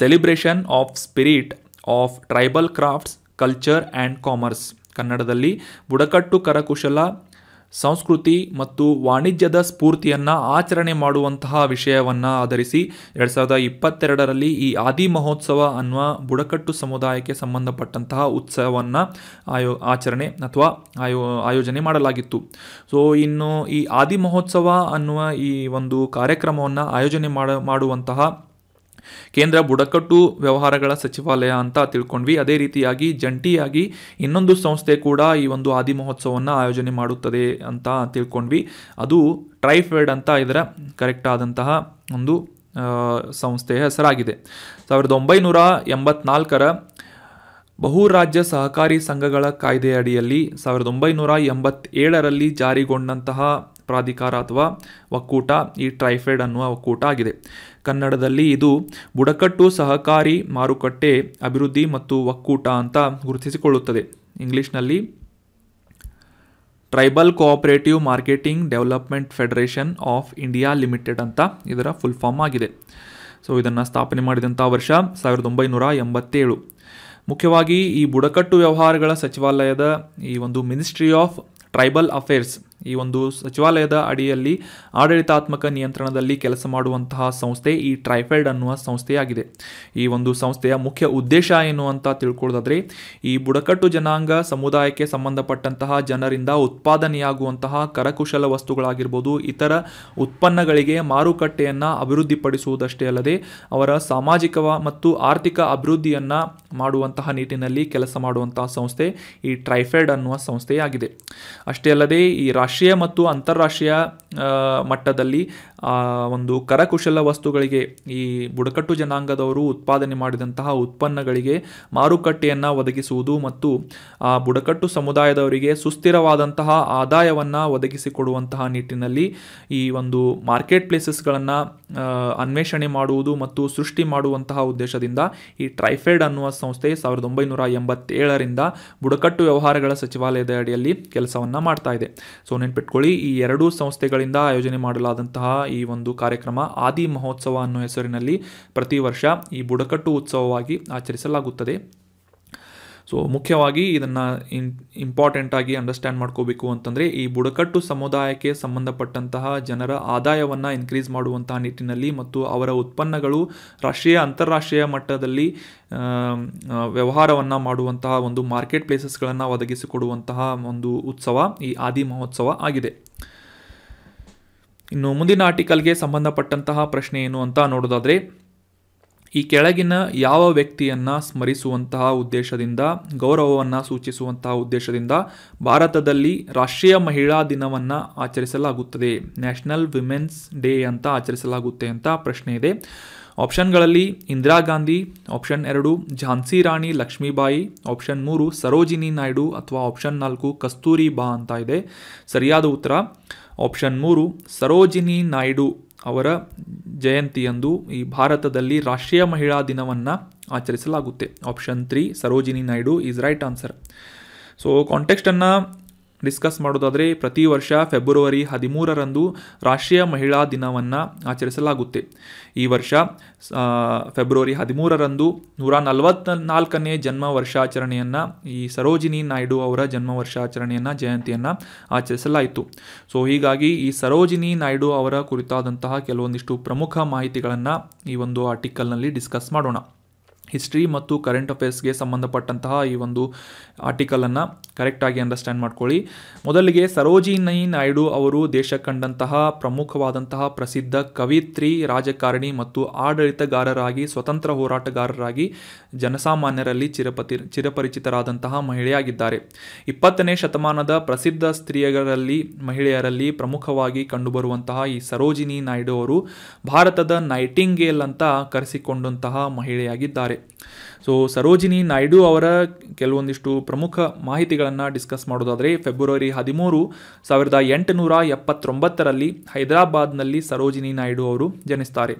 celebration of spirit of tribal crafts culture and commerce ಕನ್ನಡದಲ್ಲಿ ಬುಡಕಟ್ಟು ಕರಕುಶಲ ಸಂಸ್ಕೃತಿ ಮತ್ತು ವಾಣಿಜ್ಯದ ಸ್ಫೂರ್ತಿಯನ್ನು ಆಚರಣೆ ಮಾಡುವಂತಹ ವಿಷಯವನ್ನು ಆಧರಿಸಿ ಎರಡು ಸಾವಿರದ ಇಪ್ಪತ್ತೆರಡರಲ್ಲಿ ಈ ಆದಿ ಮಹೋತ್ಸವ ಅನ್ನುವ ಬುಡಕಟ್ಟು ಸಮುದಾಯಕ್ಕೆ ಸಂಬಂಧಪಟ್ಟಂತಹ ಉತ್ಸವವನ್ನು ಆಯೋ ಆಚರಣೆ ಅಥವಾ ಆಯೋ ಆಯೋಜನೆ ಮಾಡಲಾಗಿತ್ತು ಸೊ ಇನ್ನು ಈ ಆದಿ ಮಹೋತ್ಸವ ಅನ್ನುವ ಈ ಒಂದು ಕಾರ್ಯಕ್ರಮವನ್ನು ಆಯೋಜನೆ ಮಾಡುವಂತಹ ಕೇಂದ್ರ ಬುಡಕಟ್ಟು ವ್ಯವಹಾರಗಳ ಸಚಿವಾಲಯ ಅಂತ ತಿಳ್ಕೊಂಡ್ವಿ ಅದೇ ರೀತಿಯಾಗಿ ಜಂಟಿಯಾಗಿ ಇನ್ನೊಂದು ಸಂಸ್ಥೆ ಕೂಡ ಈ ಒಂದು ಆದಿ ಮಹೋತ್ಸವವನ್ನು ಆಯೋಜನೆ ಮಾಡುತ್ತದೆ ಅಂತ ತಿಳ್ಕೊಂಡ್ವಿ ಅದು ಟ್ರೈಫೆಡ್ ಅಂತ ಇದರ ಕರೆಕ್ಟ್ ಆದಂತಹ ಒಂದು ಸಂಸ್ಥೆಯ ಹೆಸರಾಗಿದೆ ಸಾವಿರದ ಒಂಬೈನೂರ ಎಂಬತ್ನಾಲ್ಕರ ಬಹುರಾಜ್ಯ ಸಹಕಾರಿ ಸಂಘಗಳ ಅಡಿಯಲ್ಲಿ ಸಾವಿರದ ಒಂಬೈನೂರ ಎಂಬತ್ತೇಳರಲ್ಲಿ ಜಾರಿಗೊಂಡಂತಹ ಪ್ರಾಧಿಕಾರ ಅಥವಾ ಒಕ್ಕೂಟ ಈ ಟ್ರೈಫೆಡ್ ಅನ್ನುವ ಒಕ್ಕೂಟ ಆಗಿದೆ ಕನ್ನಡದಲ್ಲಿ ಇದು ಬುಡಕಟ್ಟು ಸಹಕಾರಿ ಮಾರುಕಟ್ಟೆ ಅಭಿವೃದ್ಧಿ ಮತ್ತು ಒಕ್ಕೂಟ ಅಂತ ಗುರುತಿಸಿಕೊಳ್ಳುತ್ತದೆ ಇಂಗ್ಲೀಷ್ನಲ್ಲಿ tribal cooperative marketing development federation of India limited ಅಂತ ಇದರ ಫುಲ್ ಫಾರ್ಮ್ ಆಗಿದೆ ಸೊ ಇದನ್ನು ಸ್ಥಾಪನೆ ಮಾಡಿದಂಥ ವರ್ಷ ಸಾವಿರದ ಒಂಬೈನೂರ ಎಂಬತ್ತೇಳು ಮುಖ್ಯವಾಗಿ ಈ ಬುಡಕಟ್ಟು ವ್ಯವಹಾರಗಳ ಸಚಿವಾಲಯದ ಈ ಒಂದು ಮಿನಿಸ್ಟ್ರಿ ಆಫ್ ಟ್ರೈಬಲ್ ಅಫೇರ್ಸ್ ಈ ಒಂದು ಸಚಿವಾಲಯದ ಅಡಿಯಲ್ಲಿ ಆಡಳಿತಾತ್ಮಕ ನಿಯಂತ್ರಣದಲ್ಲಿ ಕೆಲಸ ಮಾಡುವಂತಹ ಸಂಸ್ಥೆ ಈ ಟ್ರೈಫೆಡ್ ಅನ್ನುವ ಸಂಸ್ಥೆಯಾಗಿದೆ ಈ ಒಂದು ಸಂಸ್ಥೆಯ ಮುಖ್ಯ ಉದ್ದೇಶ ಏನು ಅಂತ ತಿಳ್ಕೊಳ್ಳೋದಾದರೆ ಈ ಬುಡಕಟ್ಟು ಜನಾಂಗ ಸಮುದಾಯಕ್ಕೆ ಸಂಬಂಧಪಟ್ಟಂತಹ ಜನರಿಂದ ಉತ್ಪಾದನೆಯಾಗುವಂತಹ ಕರಕುಶಲ ವಸ್ತುಗಳಾಗಿರ್ಬೋದು ಇತರ ಉತ್ಪನ್ನಗಳಿಗೆ ಮಾರುಕಟ್ಟೆಯನ್ನು ಅಭಿವೃದ್ಧಿಪಡಿಸುವುದಷ್ಟೇ ಅಲ್ಲದೆ ಅವರ ಸಾಮಾಜಿಕ ಮತ್ತು ಆರ್ಥಿಕ ಅಭಿವೃದ್ಧಿಯನ್ನು ಮಾಡುವಂತಹ ನಿಟ್ಟಿನಲ್ಲಿ ಕೆಲಸ ಮಾಡುವಂತಹ ಸಂಸ್ಥೆ ಈ ಟ್ರೈಫೆಡ್ ಅನ್ನುವ ಸಂಸ್ಥೆಯಾಗಿದೆ ಅಷ್ಟೇ ಅಲ್ಲದೆ ಈ ರಾಷ್ಟ್ರ ರಾಷ್ಟ್ರೀಯ ಮತ್ತು ಅಂತಾರಾಷ್ಟ್ರೀಯ ಮಟ್ಟದಲ್ಲಿ ಒಂದು ಕರಕುಶಲ ವಸ್ತುಗಳಿಗೆ ಈ ಬುಡಕಟ್ಟು ಜನಾಂಗದವರು ಉತ್ಪಾದನೆ ಮಾಡಿದಂತಹ ಉತ್ಪನ್ನಗಳಿಗೆ ಮಾರುಕಟ್ಟೆಯನ್ನು ಒದಗಿಸುವುದು ಮತ್ತು ಆ ಬುಡಕಟ್ಟು ಸಮುದಾಯದವರಿಗೆ ಸುಸ್ಥಿರವಾದಂತಹ ಆದಾಯವನ್ನು ಒದಗಿಸಿಕೊಡುವಂತಹ ನಿಟ್ಟಿನಲ್ಲಿ ಈ ಒಂದು ಮಾರ್ಕೆಟ್ ಪ್ಲೇಸಸ್ಗಳನ್ನು ಅನ್ವೇಷಣೆ ಮಾಡುವುದು ಮತ್ತು ಸೃಷ್ಟಿ ಮಾಡುವಂತಹ ಉದ್ದೇಶದಿಂದ ಈ ಟ್ರೈಫೆಡ್ ಅನ್ನುವ ಸಂಸ್ಥೆ ಸಾವಿರದ ಒಂಬೈನೂರ ಎಂಬತ್ತೇಳರಿಂದ ಬುಡಕಟ್ಟು ವ್ಯವಹಾರಗಳ ಸಚಿವಾಲಯದ ಅಡಿಯಲ್ಲಿ ಕೆಲಸವನ್ನು ಮಾಡ್ತಾ ಇದೆ ಸೊ ನೆನ್ಪಿಟ್ಕೊಳ್ಳಿ ಈ ಎರಡೂ ಸಂಸ್ಥೆಗಳಿಂದ ಆಯೋಜನೆ ಮಾಡಲಾದಂತಹ ಈ ಒಂದು ಕಾರ್ಯಕ್ರಮ ಆದಿ ಮಹೋತ್ಸವ ಅನ್ನೋ ಹೆಸರಿನಲ್ಲಿ ಪ್ರತಿ ವರ್ಷ ಈ ಬುಡಕಟ್ಟು ಉತ್ಸವವಾಗಿ ಆಚರಿಸಲಾಗುತ್ತದೆ ಸೊ ಮುಖ್ಯವಾಗಿ ಇದನ್ನು ಇನ್ ಇಂಪಾರ್ಟೆಂಟಾಗಿ ಅಂಡರ್ಸ್ಟ್ಯಾಂಡ್ ಮಾಡ್ಕೋಬೇಕು ಅಂತಂದರೆ ಈ ಬುಡಕಟ್ಟು ಸಮುದಾಯಕ್ಕೆ ಸಂಬಂಧಪಟ್ಟಂತಹ ಜನರ ಆದಾಯವನ್ನು ಇನ್ಕ್ರೀಸ್ ಮಾಡುವಂತಹ ನಿಟ್ಟಿನಲ್ಲಿ ಮತ್ತು ಅವರ ಉತ್ಪನ್ನಗಳು ರಾಷ್ಟ್ರೀಯ ಅಂತಾರಾಷ್ಟ್ರೀಯ ಮಟ್ಟದಲ್ಲಿ ವ್ಯವಹಾರವನ್ನು ಮಾಡುವಂತಹ ಒಂದು ಮಾರ್ಕೆಟ್ ಪ್ಲೇಸಸ್ಗಳನ್ನು ಒದಗಿಸಿಕೊಡುವಂತಹ ಒಂದು ಉತ್ಸವ ಈ ಆದಿ ಮಹೋತ್ಸವ ಆಗಿದೆ ಇನ್ನು ಮುಂದಿನ ಆರ್ಟಿಕಲ್ಗೆ ಸಂಬಂಧಪಟ್ಟಂತಹ ಪ್ರಶ್ನೆ ಏನು ಅಂತ ನೋಡೋದಾದರೆ ಈ ಕೆಳಗಿನ ಯಾವ ವ್ಯಕ್ತಿಯನ್ನು ಸ್ಮರಿಸುವಂತಹ ಉದ್ದೇಶದಿಂದ ಗೌರವವನ್ನು ಸೂಚಿಸುವಂತಹ ಉದ್ದೇಶದಿಂದ ಭಾರತದಲ್ಲಿ ರಾಷ್ಟ್ರೀಯ ಮಹಿಳಾ ದಿನವನ್ನು ಆಚರಿಸಲಾಗುತ್ತದೆ ನ್ಯಾಷನಲ್ ವಿಮೆನ್ಸ್ ಡೇ ಅಂತ ಆಚರಿಸಲಾಗುತ್ತೆ ಅಂತ ಪ್ರಶ್ನೆ ಇದೆ ಆಪ್ಷನ್ಗಳಲ್ಲಿ ಇಂದಿರಾ ಗಾಂಧಿ ಆಪ್ಷನ್ ಎರಡು ಝಾನ್ಸಿ ರಾಣಿ ಲಕ್ಷ್ಮೀಬಾಯಿ ಆಪ್ಷನ್ ಮೂರು ಸರೋಜಿನಿ ನಾಯ್ಡು ಅಥವಾ ಆಪ್ಷನ್ ನಾಲ್ಕು ಕಸ್ತೂರಿ ಬಾ ಅಂತ ಇದೆ ಸರಿಯಾದ ಉತ್ತರ ಆಪ್ಷನ್ ಮೂರು ಸರೋಜಿನಿ ನಾಯ್ಡು ಅವರ ಜಯಂತಿಯಂದು ಈ ಭಾರತದಲ್ಲಿ ರಾಷ್ಟ್ರೀಯ ಮಹಿಳಾ ದಿನವನ್ನು ಆಚರಿಸಲಾಗುತ್ತೆ option three Sarojini Naidu is right answer so ಕಾಂಟೆಕ್ಸ್ಟನ್ನು ಡಿಸ್ಕಸ್ ಮಾಡೋದಾದರೆ ಪ್ರತಿ ವರ್ಷ ಫೆಬ್ರವರಿ ಹದಿಮೂರರಂದು ರಾಷ್ಟ್ರೀಯ ಮಹಿಳಾ ದಿನವನ್ನು ಆಚರಿಸಲಾಗುತ್ತೆ ಈ ವರ್ಷ ಫೆಬ್ರವರಿ ಹದಿಮೂರರಂದು ನೂರ ನಲವತ್ತ ನಾಲ್ಕನೇ ಜನ್ಮ ವರ್ಷಾಚರಣೆಯನ್ನು ಈ ಸರೋಜಿನಿ ನಾಯ್ಡು ಅವರ ಜನ್ಮ ವರ್ಷಾಚರಣೆಯನ್ನು ಜಯಂತಿಯನ್ನು ಆಚರಿಸಲಾಯಿತು ಸೊ ಹೀಗಾಗಿ ಈ ಸರೋಜಿನಿ ನಾಯ್ಡು ಅವರ ಕುರಿತಾದಂತಹ ಕೆಲವೊಂದಿಷ್ಟು ಪ್ರಮುಖ ಮಾಹಿತಿಗಳನ್ನು ಈ ಒಂದು ಆರ್ಟಿಕಲ್ನಲ್ಲಿ ಡಿಸ್ಕಸ್ ಮಾಡೋಣ ಹಿಸ್ಟ್ರಿ ಮತ್ತು ಕರೆಂಟ್ ಅಫೇರ್ಸ್ಗೆ ಸಂಬಂಧಪಟ್ಟಂತಹ ಈ ಒಂದು ಆರ್ಟಿಕಲನ್ನು ಕರೆಕ್ಟಾಗಿ ಅಂಡರ್ಸ್ಟ್ಯಾಂಡ್ ಮಾಡ್ಕೊಳ್ಳಿ ಮೊದಲಿಗೆ ಸರೋಜಿನಿ ನಾಯ್ಡು ಅವರು ದೇಶ ಕಂಡಂತಹ ಪ್ರಮುಖವಾದಂತಹ ಪ್ರಸಿದ್ಧ ಕವಿತ್ರಿ ರಾಜಕಾರಣಿ ಮತ್ತು ಆಡಳಿತಗಾರರಾಗಿ ಸ್ವತಂತ್ರ ಹೋರಾಟಗಾರರಾಗಿ ಜನಸಾಮಾನ್ಯರಲ್ಲಿ ಚಿರಪತಿ ಚಿರಪರಿಚಿತರಾದಂತಹ ಮಹಿಳೆಯಾಗಿದ್ದಾರೆ ಇಪ್ಪತ್ತನೇ ಶತಮಾನದ ಪ್ರಸಿದ್ಧ ಸ್ತ್ರೀಯರಲ್ಲಿ ಮಹಿಳೆಯರಲ್ಲಿ ಪ್ರಮುಖವಾಗಿ ಕಂಡುಬರುವಂತಹ ಈ ಸರೋಜಿನಿ ನಾಯ್ಡು ಅವರು ಭಾರತದ ನೈಟಿಂಗೇಲ್ ಅಂತ ಕರೆಸಿಕೊಂಡಂತಹ ಮಹಿಳೆಯಾಗಿದ್ದಾರೆ ಸೊ ಸರೋಜಿನಿ ನಾಯ್ಡು ಅವರ ಕೆಲವೊಂದಿಷ್ಟು ಪ್ರಮುಖ ಮಾಹಿತಿಗಳನ್ನು ಡಿಸ್ಕಸ್ ಮಾಡೋದಾದರೆ ಫೆಬ್ರವರಿ ಹದಿಮೂರು ಸಾವಿರದ ಎಂಟುನೂರ ಎಪ್ಪತ್ತೊಂಬತ್ತರಲ್ಲಿ ಹೈದರಾಬಾದ್ನಲ್ಲಿ ಸರೋಜಿನಿ ನಾಯ್ಡು ಅವರು ಜನಿಸ್ತಾರೆ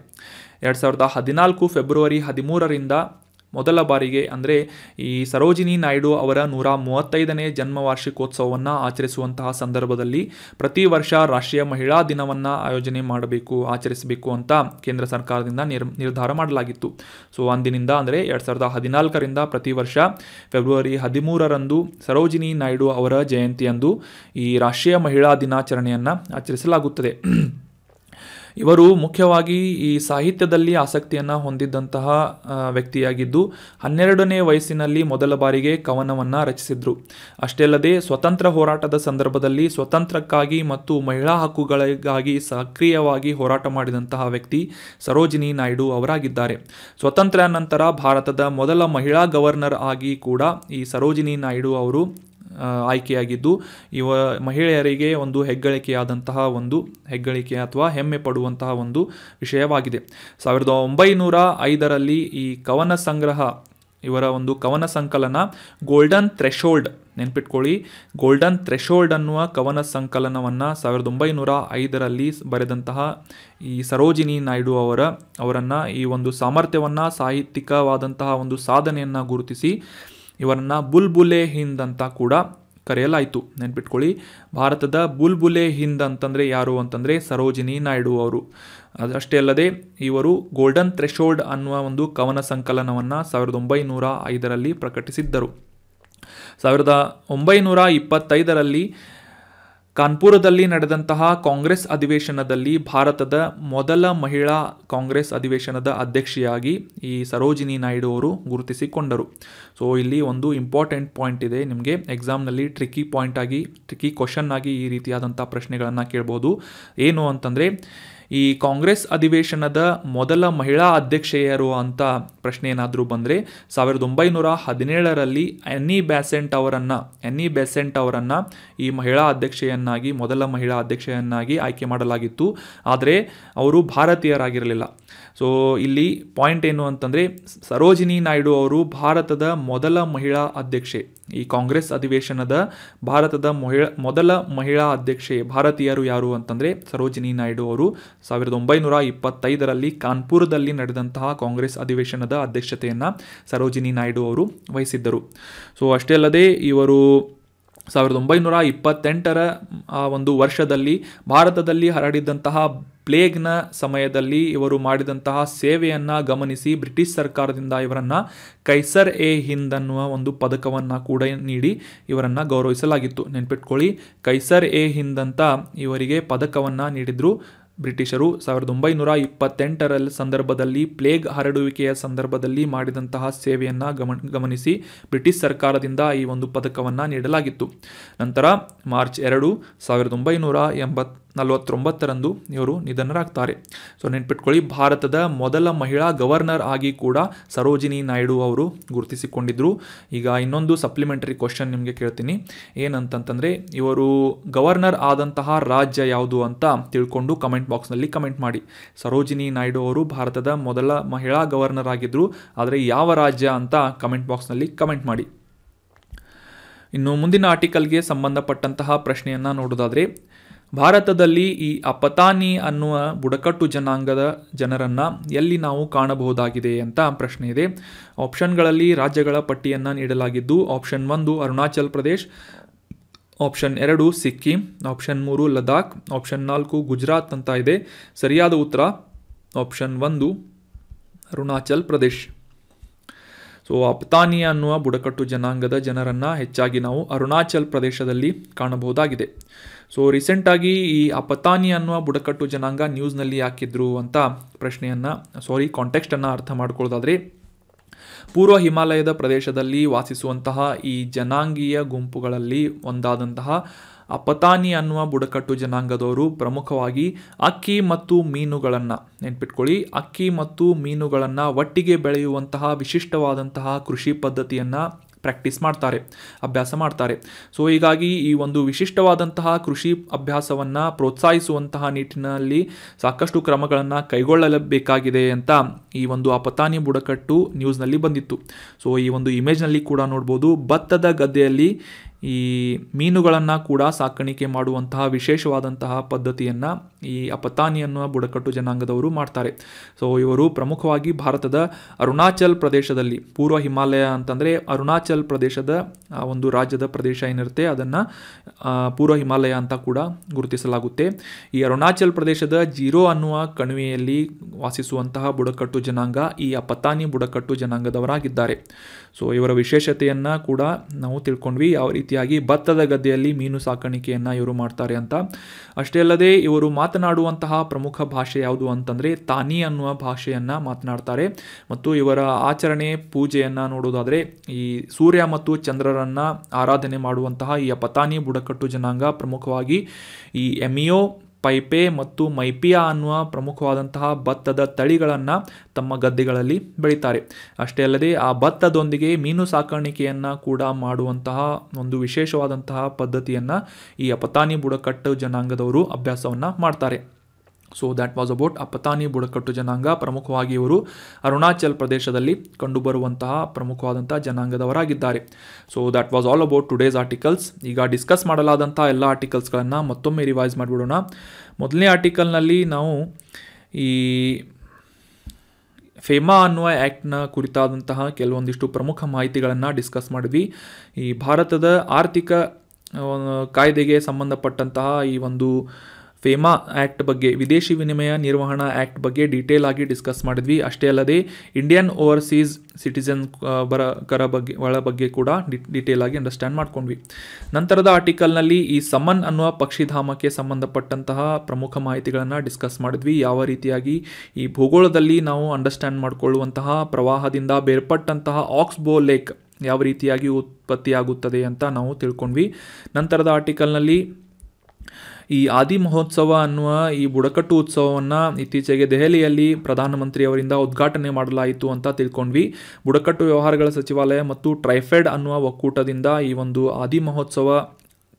ಎರಡು ಸಾವಿರದ ಹದಿನಾಲ್ಕು ಫೆಬ್ರವರಿ ಹದಿಮೂರರಿಂದ ಮೊದಲ ಬಾರಿಗೆ ಅಂದರೆ ಈ ಸರೋಜಿನಿ ನಾಯ್ಡು ಅವರ ನೂರ ಮೂವತ್ತೈದನೇ ಜನ್ಮ ವಾರ್ಷಿಕೋತ್ಸವವನ್ನು ಆಚರಿಸುವಂತಹ ಸಂದರ್ಭದಲ್ಲಿ ಪ್ರತಿ ವರ್ಷ ರಾಷ್ಟ್ರೀಯ ಮಹಿಳಾ ದಿನವನ್ನು ಆಯೋಜನೆ ಮಾಡಬೇಕು ಆಚರಿಸಬೇಕು ಅಂತ ಕೇಂದ್ರ ಸರ್ಕಾರದಿಂದ ನಿರ್ ನಿರ್ಧಾರ ಮಾಡಲಾಗಿತ್ತು ಸೊ ಅಂದಿನಿಂದ ಅಂದರೆ ಎರಡು ಸಾವಿರದ ಹದಿನಾಲ್ಕರಿಂದ ಪ್ರತಿ ವರ್ಷ ಫೆಬ್ರವರಿ ಹದಿಮೂರರಂದು ಸರೋಜಿನಿ ನಾಯ್ಡು ಅವರ ಜಯಂತಿಯಂದು ಈ ರಾಷ್ಟ್ರೀಯ ಮಹಿಳಾ ದಿನಾಚರಣೆಯನ್ನು ಆಚರಿಸಲಾಗುತ್ತದೆ ಇವರು ಮುಖ್ಯವಾಗಿ ಈ ಸಾಹಿತ್ಯದಲ್ಲಿ ಆಸಕ್ತಿಯನ್ನು ಹೊಂದಿದ್ದಂತಹ ವ್ಯಕ್ತಿಯಾಗಿದ್ದು ಹನ್ನೆರಡನೇ ವಯಸ್ಸಿನಲ್ಲಿ ಮೊದಲ ಬಾರಿಗೆ ಕವನವನ್ನು ರಚಿಸಿದ್ರು ಅಷ್ಟೇ ಅಲ್ಲದೆ ಸ್ವತಂತ್ರ ಹೋರಾಟದ ಸಂದರ್ಭದಲ್ಲಿ ಸ್ವತಂತ್ರಕ್ಕಾಗಿ ಮತ್ತು ಮಹಿಳಾ ಹಕ್ಕುಗಳಿಗಾಗಿ ಸಕ್ರಿಯವಾಗಿ ಹೋರಾಟ ಮಾಡಿದಂತಹ ವ್ಯಕ್ತಿ ಸರೋಜಿನಿ ನಾಯ್ಡು ಅವರಾಗಿದ್ದಾರೆ ಸ್ವತಂತ್ರ ನಂತರ ಭಾರತದ ಮೊದಲ ಮಹಿಳಾ ಗವರ್ನರ್ ಆಗಿ ಕೂಡ ಈ ಸರೋಜಿನಿ ನಾಯ್ಡು ಅವರು ಆಯ್ಕೆಯಾಗಿದ್ದು ಇವ ಮಹಿಳೆಯರಿಗೆ ಒಂದು ಹೆಗ್ಗಳಿಕೆಯಾದಂತಹ ಒಂದು ಹೆಗ್ಗಳಿಕೆ ಅಥವಾ ಹೆಮ್ಮೆ ಪಡುವಂತಹ ಒಂದು ವಿಷಯವಾಗಿದೆ ಸಾವಿರದ ಒಂಬೈನೂರ ಐದರಲ್ಲಿ ಈ ಕವನ ಸಂಗ್ರಹ ಇವರ ಒಂದು ಕವನ ಸಂಕಲನ ಗೋಲ್ಡನ್ ಥ್ರೆಶೋಲ್ಡ್ ನೆನ್ಪಿಟ್ಕೊಳ್ಳಿ ಗೋಲ್ಡನ್ ಥ್ರೆಶೋಲ್ಡ್ ಅನ್ನುವ ಕವನ ಸಂಕಲನವನ್ನು ಸಾವಿರದ ಒಂಬೈನೂರ ಐದರಲ್ಲಿ ಬರೆದಂತಹ ಈ ಸರೋಜಿನಿ ನಾಯ್ಡು ಅವರ ಅವರನ್ನು ಈ ಒಂದು ಸಾಮರ್ಥ್ಯವನ್ನು ಸಾಹಿತ್ಯಿಕವಾದಂತಹ ಒಂದು ಸಾಧನೆಯನ್ನು ಗುರುತಿಸಿ ಇವರನ್ನು ಬುಲ್ಬುಲೆ ಹಿಂದ್ ಅಂತ ಕೂಡ ಕರೆಯಲಾಯಿತು ನೆನ್ಪಿಟ್ಕೊಳ್ಳಿ ಭಾರತದ ಬುಲ್ಬುಲೆ ಹಿಂದ್ ಅಂತಂದರೆ ಯಾರು ಅಂತಂದರೆ ಸರೋಜಿನಿ ನಾಯ್ಡು ಅವರು ಅದಷ್ಟೇ ಅಲ್ಲದೆ ಇವರು ಗೋಲ್ಡನ್ ಥ್ರೆಶೋಲ್ಡ್ ಅನ್ನುವ ಒಂದು ಕವನ ಸಂಕಲನವನ್ನು ಸಾವಿರದ ಒಂಬೈನೂರ ಐದರಲ್ಲಿ ಪ್ರಕಟಿಸಿದ್ದರು ಸಾವಿರದ ಒಂಬೈನೂರ ಇಪ್ಪತ್ತೈದರಲ್ಲಿ ಕಾನ್ಪುರದಲ್ಲಿ ನಡೆದಂತಹ ಕಾಂಗ್ರೆಸ್ ಅಧಿವೇಶನದಲ್ಲಿ ಭಾರತದ ಮೊದಲ ಮಹಿಳಾ ಕಾಂಗ್ರೆಸ್ ಅಧಿವೇಶನದ ಅಧ್ಯಕ್ಷೆಯಾಗಿ ಈ ಸರೋಜಿನಿ ನಾಯ್ಡು ಅವರು ಗುರುತಿಸಿಕೊಂಡರು ಸೊ ಇಲ್ಲಿ ಒಂದು ಇಂಪಾರ್ಟೆಂಟ್ ಪಾಯಿಂಟ್ ಇದೆ ನಿಮಗೆ ಎಕ್ಸಾಮ್ನಲ್ಲಿ ಟ್ರಿಕ್ಕಿ ಪಾಯಿಂಟ್ ಆಗಿ ಟ್ರಿಕಿ ಕ್ವಶನ್ ಆಗಿ ಈ ರೀತಿಯಾದಂಥ ಪ್ರಶ್ನೆಗಳನ್ನು ಕೇಳ್ಬೋದು ಏನು ಅಂತಂದರೆ ಈ ಕಾಂಗ್ರೆಸ್ ಅಧಿವೇಶನದ ಮೊದಲ ಮಹಿಳಾ ಅಧ್ಯಕ್ಷೆಯರು ಅಂತ ಪ್ರಶ್ನೆ ಏನಾದರೂ ಬಂದರೆ ಸಾವಿರದ ಒಂಬೈನೂರ ಹದಿನೇಳರಲ್ಲಿ ಎನ್ನಿ ಬ್ಯಾಸೆಂಟ್ ಅವರನ್ನು ಎನ್ನಿ ಬ್ಯಾಸೆಂಟ್ ಅವರನ್ನು ಈ ಮಹಿಳಾ ಅಧ್ಯಕ್ಷೆಯನ್ನಾಗಿ ಮೊದಲ ಮಹಿಳಾ ಅಧ್ಯಕ್ಷೆಯನ್ನಾಗಿ ಆಯ್ಕೆ ಮಾಡಲಾಗಿತ್ತು ಆದರೆ ಅವರು ಭಾರತೀಯರಾಗಿರಲಿಲ್ಲ ಸೊ ಇಲ್ಲಿ ಪಾಯಿಂಟ್ ಏನು ಅಂತಂದರೆ ಸರೋಜಿನಿ ನಾಯ್ಡು ಅವರು ಭಾರತದ ಮೊದಲ ಮಹಿಳಾ ಅಧ್ಯಕ್ಷೆ ಈ ಕಾಂಗ್ರೆಸ್ ಅಧಿವೇಶನದ ಭಾರತದ ಮಹಿಳಾ ಮೊದಲ ಮಹಿಳಾ ಅಧ್ಯಕ್ಷೆ ಭಾರತೀಯರು ಯಾರು ಅಂತಂದರೆ ಸರೋಜಿನಿ ನಾಯ್ಡು ಅವರು ಸಾವಿರದ ಒಂಬೈನೂರ ಇಪ್ಪತ್ತೈದರಲ್ಲಿ ಕಾನ್ಪುರದಲ್ಲಿ ನಡೆದಂತಹ ಕಾಂಗ್ರೆಸ್ ಅಧಿವೇಶನದ ಅಧ್ಯಕ್ಷತೆಯನ್ನು ಸರೋಜಿನಿ ನಾಯ್ಡು ಅವರು ವಹಿಸಿದ್ದರು ಸೊ ಅಷ್ಟೇ ಅಲ್ಲದೆ ಇವರು ಸಾವಿರದ ಒಂಬೈನೂರ ಇಪ್ಪತ್ತೆಂಟರ ಆ ಒಂದು ವರ್ಷದಲ್ಲಿ ಭಾರತದಲ್ಲಿ ಹರಡಿದ್ದಂತಹ ಪ್ಲೇಗ್ನ ಸಮಯದಲ್ಲಿ ಇವರು ಮಾಡಿದಂತಹ ಸೇವೆಯನ್ನು ಗಮನಿಸಿ ಬ್ರಿಟಿಷ್ ಸರ್ಕಾರದಿಂದ ಇವರನ್ನು ಕೈಸರ್ ಎ ಹಿಂದ್ ಅನ್ನುವ ಒಂದು ಪದಕವನ್ನು ಕೂಡ ನೀಡಿ ಇವರನ್ನು ಗೌರವಿಸಲಾಗಿತ್ತು ನೆನ್ಪಿಟ್ಕೊಳ್ಳಿ ಕೈಸರ್ ಎ ಹಿಂದ್ ಅಂತ ಇವರಿಗೆ ಪದಕವನ್ನು ನೀಡಿದರು ಬ್ರಿಟಿಷರು ಸಾವಿರದ ಒಂಬೈನೂರ ಇಪ್ಪತ್ತೆಂಟರ ಸಂದರ್ಭದಲ್ಲಿ ಪ್ಲೇಗ್ ಹರಡುವಿಕೆಯ ಸಂದರ್ಭದಲ್ಲಿ ಮಾಡಿದಂತಹ ಸೇವೆಯನ್ನು ಗಮನ ಗಮನಿಸಿ ಬ್ರಿಟಿಷ್ ಸರ್ಕಾರದಿಂದ ಈ ಒಂದು ಪದಕವನ್ನು ನೀಡಲಾಗಿತ್ತು ನಂತರ ಮಾರ್ಚ್ ಎರಡು ಸಾವಿರದ ಒಂಬೈನೂರ ಎಂಬತ್ ನಲವತ್ತೊಂಬತ್ತರಂದು ಇವರು ನಿಧನರಾಗ್ತಾರೆ ಸೊ ನೆನ್ಪಿಟ್ಕೊಳ್ಳಿ ಭಾರತದ ಮೊದಲ ಮಹಿಳಾ ಗವರ್ನರ್ ಆಗಿ ಕೂಡ ಸರೋಜಿನಿ ನಾಯ್ಡು ಅವರು ಗುರುತಿಸಿಕೊಂಡಿದ್ದರು ಈಗ ಇನ್ನೊಂದು ಸಪ್ಲಿಮೆಂಟರಿ ಕ್ವಶನ್ ನಿಮಗೆ ಕೇಳ್ತೀನಿ ಏನಂತಂತಂದರೆ ಇವರು ಗವರ್ನರ್ ಆದಂತಹ ರಾಜ್ಯ ಯಾವುದು ಅಂತ ತಿಳ್ಕೊಂಡು ಕಮೆಂಟ್ ಬಾಕ್ಸ್ನಲ್ಲಿ ಕಮೆಂಟ್ ಮಾಡಿ ಸರೋಜಿನಿ ನಾಯ್ಡು ಅವರು ಭಾರತದ ಮೊದಲ ಮಹಿಳಾ ಗವರ್ನರ್ ಆಗಿದ್ದರು ಆದರೆ ಯಾವ ರಾಜ್ಯ ಅಂತ ಕಮೆಂಟ್ ಬಾಕ್ಸ್ನಲ್ಲಿ ಕಮೆಂಟ್ ಮಾಡಿ ಇನ್ನು ಮುಂದಿನ ಆರ್ಟಿಕಲ್ಗೆ ಸಂಬಂಧಪಟ್ಟಂತಹ ಪ್ರಶ್ನೆಯನ್ನು ನೋಡೋದಾದರೆ ಭಾರತದಲ್ಲಿ ಈ ಅಪತಾನಿ ಅನ್ನುವ ಬುಡಕಟ್ಟು ಜನಾಂಗದ ಜನರನ್ನು ಎಲ್ಲಿ ನಾವು ಕಾಣಬಹುದಾಗಿದೆ ಅಂತ ಪ್ರಶ್ನೆ ಇದೆ ಆಪ್ಷನ್ಗಳಲ್ಲಿ ರಾಜ್ಯಗಳ ಪಟ್ಟಿಯನ್ನು ನೀಡಲಾಗಿದ್ದು ಆಪ್ಷನ್ ಒಂದು ಅರುಣಾಚಲ್ ಪ್ರದೇಶ್ ಆಪ್ಷನ್ ಎರಡು ಸಿಕ್ಕಿಂ ಆಪ್ಷನ್ ಮೂರು ಲದಾಖ್ ಆಪ್ಷನ್ ನಾಲ್ಕು ಗುಜರಾತ್ ಅಂತ ಇದೆ ಸರಿಯಾದ ಉತ್ತರ ಆಪ್ಷನ್ ಒಂದು ಅರುಣಾಚಲ್ ಪ್ರದೇಶ್ ಸೊ ಅಪ್ತಾನಿ ಅನ್ನುವ ಬುಡಕಟ್ಟು ಜನಾಂಗದ ಜನರನ್ನು ಹೆಚ್ಚಾಗಿ ನಾವು ಅರುಣಾಚಲ್ ಪ್ರದೇಶದಲ್ಲಿ ಕಾಣಬಹುದಾಗಿದೆ ಸೊ ರೀಸೆಂಟಾಗಿ ಈ ಅಪತಾನಿ ಅನ್ನುವ ಬುಡಕಟ್ಟು ಜನಾಂಗ ನ್ಯೂಸ್ನಲ್ಲಿ ಹಾಕಿದ್ರು ಅಂತ ಪ್ರಶ್ನೆಯನ್ನು ಸಾರಿ ಕಾಂಟೆಕ್ಸ್ಟನ್ನು ಅರ್ಥ ಮಾಡ್ಕೊಳ್ಳೋದಾದ್ರೆ ಪೂರ್ವ ಹಿಮಾಲಯದ ಪ್ರದೇಶದಲ್ಲಿ ವಾಸಿಸುವಂತಹ ಈ ಜನಾಂಗೀಯ ಗುಂಪುಗಳಲ್ಲಿ ಒಂದಾದಂತಹ ಅಪತಾನಿ ಅನ್ನುವ ಬುಡಕಟ್ಟು ಜನಾಂಗದವರು ಪ್ರಮುಖವಾಗಿ ಅಕ್ಕಿ ಮತ್ತು ಮೀನುಗಳನ್ನು ನೆನ್ಪಿಟ್ಕೊಳ್ಳಿ ಅಕ್ಕಿ ಮತ್ತು ಮೀನುಗಳನ್ನು ಒಟ್ಟಿಗೆ ಬೆಳೆಯುವಂತಹ ವಿಶಿಷ್ಟವಾದಂತಹ ಕೃಷಿ ಪದ್ಧತಿಯನ್ನು ಪ್ರ್ಯಾಕ್ಟೀಸ್ ಮಾಡ್ತಾರೆ ಅಭ್ಯಾಸ ಮಾಡ್ತಾರೆ ಸೊ ಹೀಗಾಗಿ ಈ ಒಂದು ವಿಶಿಷ್ಟವಾದಂತಹ ಕೃಷಿ ಅಭ್ಯಾಸವನ್ನು ಪ್ರೋತ್ಸಾಹಿಸುವಂತಹ ನಿಟ್ಟಿನಲ್ಲಿ ಸಾಕಷ್ಟು ಕ್ರಮಗಳನ್ನು ಕೈಗೊಳ್ಳಲೇಬೇಕಾಗಿದೆ ಅಂತ ಈ ಒಂದು ಅಪತಾನಿ ಬುಡಕಟ್ಟು ನ್ಯೂಸ್ನಲ್ಲಿ ಬಂದಿತ್ತು ಸೊ ಈ ಒಂದು ಇಮೇಜ್ನಲ್ಲಿ ಕೂಡ ನೋಡ್ಬೋದು ಭತ್ತದ ಗದ್ದೆಯಲ್ಲಿ ಈ ಮೀನುಗಳನ್ನು ಕೂಡ ಸಾಕಾಣಿಕೆ ಮಾಡುವಂತಹ ವಿಶೇಷವಾದಂತಹ ಪದ್ಧತಿಯನ್ನು ಈ ಅಪತಾನಿ ಅನ್ನುವ ಬುಡಕಟ್ಟು ಜನಾಂಗದವರು ಮಾಡ್ತಾರೆ ಸೊ ಇವರು ಪ್ರಮುಖವಾಗಿ ಭಾರತದ ಅರುಣಾಚಲ್ ಪ್ರದೇಶದಲ್ಲಿ ಪೂರ್ವ ಹಿಮಾಲಯ ಅಂತಂದರೆ ಅರುಣಾಚಲ್ ಪ್ರದೇಶದ ಒಂದು ರಾಜ್ಯದ ಪ್ರದೇಶ ಏನಿರುತ್ತೆ ಅದನ್ನು ಪೂರ್ವ ಹಿಮಾಲಯ ಅಂತ ಕೂಡ ಗುರುತಿಸಲಾಗುತ್ತೆ ಈ ಅರುಣಾಚಲ್ ಪ್ರದೇಶದ ಜೀರೋ ಅನ್ನುವ ಕಣಿವೆಯಲ್ಲಿ ವಾಸಿಸುವಂತಹ ಬುಡಕಟ್ಟು ಜನಾಂಗ ಈ ಅಪತಾನಿ ಬುಡಕಟ್ಟು ಜನಾಂಗದವರಾಗಿದ್ದಾರೆ ಸೊ ಇವರ ವಿಶೇಷತೆಯನ್ನು ಕೂಡ ನಾವು ತಿಳ್ಕೊಂಡ್ವಿ ಯಾವ ರೀತಿಯಾಗಿ ಭತ್ತದ ಗದ್ದೆಯಲ್ಲಿ ಮೀನು ಸಾಕಾಣಿಕೆಯನ್ನು ಇವರು ಮಾಡ್ತಾರೆ ಅಂತ ಅಷ್ಟೇ ಅಲ್ಲದೆ ಇವರು ಮಾತನಾಡುವಂತಹ ಪ್ರಮುಖ ಭಾಷೆ ಯಾವುದು ಅಂತಂದರೆ ತಾನಿ ಅನ್ನುವ ಭಾಷೆಯನ್ನು ಮಾತನಾಡ್ತಾರೆ ಮತ್ತು ಇವರ ಆಚರಣೆ ಪೂಜೆಯನ್ನು ನೋಡೋದಾದರೆ ಈ ಸೂರ್ಯ ಮತ್ತು ಚಂದ್ರರನ್ನು ಆರಾಧನೆ ಮಾಡುವಂತಹ ಈ ಪತಾನಿ ಬುಡಕಟ್ಟು ಜನಾಂಗ ಪ್ರಮುಖವಾಗಿ ಈ ಎಮಿಯೋ ಪೈಪೆ ಮತ್ತು ಮೈಪಿಯಾ ಅನ್ನುವ ಪ್ರಮುಖವಾದಂತಹ ಭತ್ತದ ತಳಿಗಳನ್ನು ತಮ್ಮ ಗದ್ದೆಗಳಲ್ಲಿ ಬೆಳೀತಾರೆ ಅಷ್ಟೇ ಅಲ್ಲದೆ ಆ ಭತ್ತದೊಂದಿಗೆ ಮೀನು ಸಾಕಾಣಿಕೆಯನ್ನು ಕೂಡ ಮಾಡುವಂತಹ ಒಂದು ವಿಶೇಷವಾದಂತಹ ಪದ್ಧತಿಯನ್ನು ಈ ಅಪತಾನಿ ಬುಡಕಟ್ಟು ಜನಾಂಗದವರು ಅಭ್ಯಾಸವನ್ನು ಮಾಡ್ತಾರೆ ಸೊ ದ್ಯಾಟ್ ವಾಸ್ ಅಬೌಟ್ ಆ ಬುಡಕಟ್ಟು ಜನಾಂಗ ಪ್ರಮುಖವಾಗಿ ಇವರು ಅರುಣಾಚಲ್ ಪ್ರದೇಶದಲ್ಲಿ ಕಂಡುಬರುವಂತಹ ಪ್ರಮುಖವಾದಂಥ ಜನಾಂಗದವರಾಗಿದ್ದಾರೆ so that was all about today's articles ಈಗ ಡಿಸ್ಕಸ್ ಮಾಡಲಾದಂಥ ಎಲ್ಲ ಆರ್ಟಿಕಲ್ಸ್ಗಳನ್ನು ಮತ್ತೊಮ್ಮೆ ರಿವೈಸ್ ಮಾಡಿಬಿಡೋಣ ಮೊದಲನೇ ಆರ್ಟಿಕಲ್ನಲ್ಲಿ ನಾವು ಈ ಫೇಮಾ ಅನ್ನುವ ಆ್ಯಕ್ಟ್ನ ಕುರಿತಾದಂತಹ ಕೆಲವೊಂದಿಷ್ಟು ಪ್ರಮುಖ ಮಾಹಿತಿಗಳನ್ನು ಡಿಸ್ಕಸ್ ಮಾಡಿದ್ವಿ ಈ ಭಾರತದ ಆರ್ಥಿಕ ಕಾಯ್ದೆಗೆ ಸಂಬಂಧಪಟ್ಟಂತಹ ಈ ಒಂದು ಫೇಮಾ ಆ್ಯಕ್ಟ್ ಬಗ್ಗೆ ವಿದೇಶಿ ವಿನಿಮಯ ನಿರ್ವಹಣಾ ಆ್ಯಕ್ಟ್ ಬಗ್ಗೆ ಡೀಟೇಲ್ ಆಗಿ ಡಿಸ್ಕಸ್ ಮಾಡಿದ್ವಿ ಅಷ್ಟೇ ಅಲ್ಲದೆ ಇಂಡಿಯನ್ ಓವರ್ಸೀಸ್ ಸಿಟಿಸನ್ ಬರ ಕರ ಬಗ್ಗೆ ಒಳ ಬಗ್ಗೆ ಕೂಡ ಡೀಟೇಲ್ ಆಗಿ ಅಂಡರ್ಸ್ಟ್ಯಾಂಡ್ ಮಾಡ್ಕೊಂಡ್ವಿ ನಂತರದ ಆರ್ಟಿಕಲ್ನಲ್ಲಿ ಈ ಸಮನ್ ಅನ್ನುವ ಪಕ್ಷಿಧಾಮಕ್ಕೆ ಸಂಬಂಧಪಟ್ಟಂತಹ ಪ್ರಮುಖ ಮಾಹಿತಿಗಳನ್ನು ಡಿಸ್ಕಸ್ ಮಾಡಿದ್ವಿ ಯಾವ ರೀತಿಯಾಗಿ ಈ ಭೂಗೋಳದಲ್ಲಿ ನಾವು ಅಂಡರ್ಸ್ಟ್ಯಾಂಡ್ ಮಾಡಿಕೊಳ್ಳುವಂತಹ ಪ್ರವಾಹದಿಂದ ಬೇರ್ಪಟ್ಟಂತಹ ಆಕ್ಸ್ಬೋ ಲೇಕ್ ಯಾವ ರೀತಿಯಾಗಿ ಉತ್ಪತ್ತಿಯಾಗುತ್ತದೆ ಅಂತ ನಾವು ತಿಳ್ಕೊಂಡ್ವಿ ನಂತರದ ಆರ್ಟಿಕಲ್ನಲ್ಲಿ ಈ ಆದಿ ಮಹೋತ್ಸವ ಅನ್ನುವ ಈ ಬುಡಕಟ್ಟು ಉತ್ಸವವನ್ನು ಇತ್ತೀಚೆಗೆ ದೆಹಲಿಯಲ್ಲಿ ಪ್ರಧಾನಮಂತ್ರಿಯವರಿಂದ ಉದ್ಘಾಟನೆ ಮಾಡಲಾಯಿತು ಅಂತ ತಿಳ್ಕೊಂಡ್ವಿ ಬುಡಕಟ್ಟು ವ್ಯವಹಾರಗಳ ಸಚಿವಾಲಯ ಮತ್ತು ಟ್ರೈಫೆಡ್ ಅನ್ನುವ ಒಕ್ಕೂಟದಿಂದ ಈ ಒಂದು ಆದಿ ಮಹೋತ್ಸವ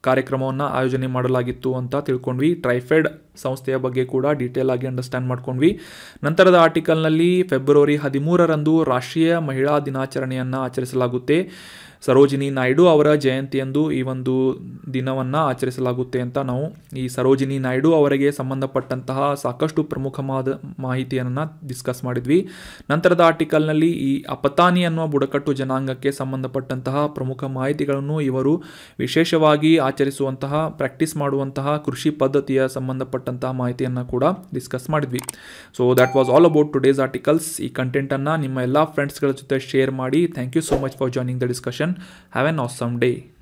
ಕಾರ್ಯಕ್ರಮವನ್ನು ಆಯೋಜನೆ ಮಾಡಲಾಗಿತ್ತು ಅಂತ ತಿಳ್ಕೊಂಡ್ವಿ ಟ್ರೈಫೆಡ್ ಸಂಸ್ಥೆಯ ಬಗ್ಗೆ ಕೂಡ ಡೀಟೇಲ್ ಆಗಿ ಅಂಡರ್ಸ್ಟ್ಯಾಂಡ್ ಮಾಡ್ಕೊಂಡ್ವಿ ನಂತರದ ಆರ್ಟಿಕಲ್ನಲ್ಲಿ ಫೆಬ್ರವರಿ ಹದಿಮೂರರಂದು ರಾಷ್ಟ್ರೀಯ ಮಹಿಳಾ ದಿನಾಚರಣೆಯನ್ನು ಆಚರಿಸಲಾಗುತ್ತೆ ಸರೋಜಿನಿ ನಾಯ್ಡು ಅವರ ಜಯಂತಿಯಂದು ಈ ಒಂದು ದಿನವನ್ನು ಆಚರಿಸಲಾಗುತ್ತೆ ಅಂತ ನಾವು ಈ ಸರೋಜಿನಿ ನಾಯ್ಡು ಅವರಿಗೆ ಸಂಬಂಧಪಟ್ಟಂತಹ ಸಾಕಷ್ಟು ಪ್ರಮುಖವಾದ ಮಾಹಿತಿಯನ್ನು ಡಿಸ್ಕಸ್ ಮಾಡಿದ್ವಿ ನಂತರದ ಆರ್ಟಿಕಲ್ನಲ್ಲಿ ಈ ಅಪತಾನಿ ಅನ್ನುವ ಬುಡಕಟ್ಟು ಜನಾಂಗಕ್ಕೆ ಸಂಬಂಧಪಟ್ಟಂತಹ ಪ್ರಮುಖ ಮಾಹಿತಿಗಳನ್ನು ಇವರು ವಿಶೇಷವಾಗಿ ಆಚರಿಸುವಂತಹ ಪ್ರಾಕ್ಟೀಸ್ ಮಾಡುವಂತಹ ಕೃಷಿ ಪದ್ಧತಿಯ ಸಂಬಂಧಪಟ್ಟಂತಹ ಮಾಹಿತಿಯನ್ನು ಕೂಡ ಡಿಸ್ಕಸ್ ಮಾಡಿದ್ವಿ so that was all about today's articles ಈ ಕಂಟೆಂಟನ್ನು ನಿಮ್ಮ ಎಲ್ಲ ಫ್ರೆಂಡ್ಸ್ಗಳ ಜೊತೆ ಶೇರ್ ಮಾಡಿ thank you so much for joining the discussion have an awesome day.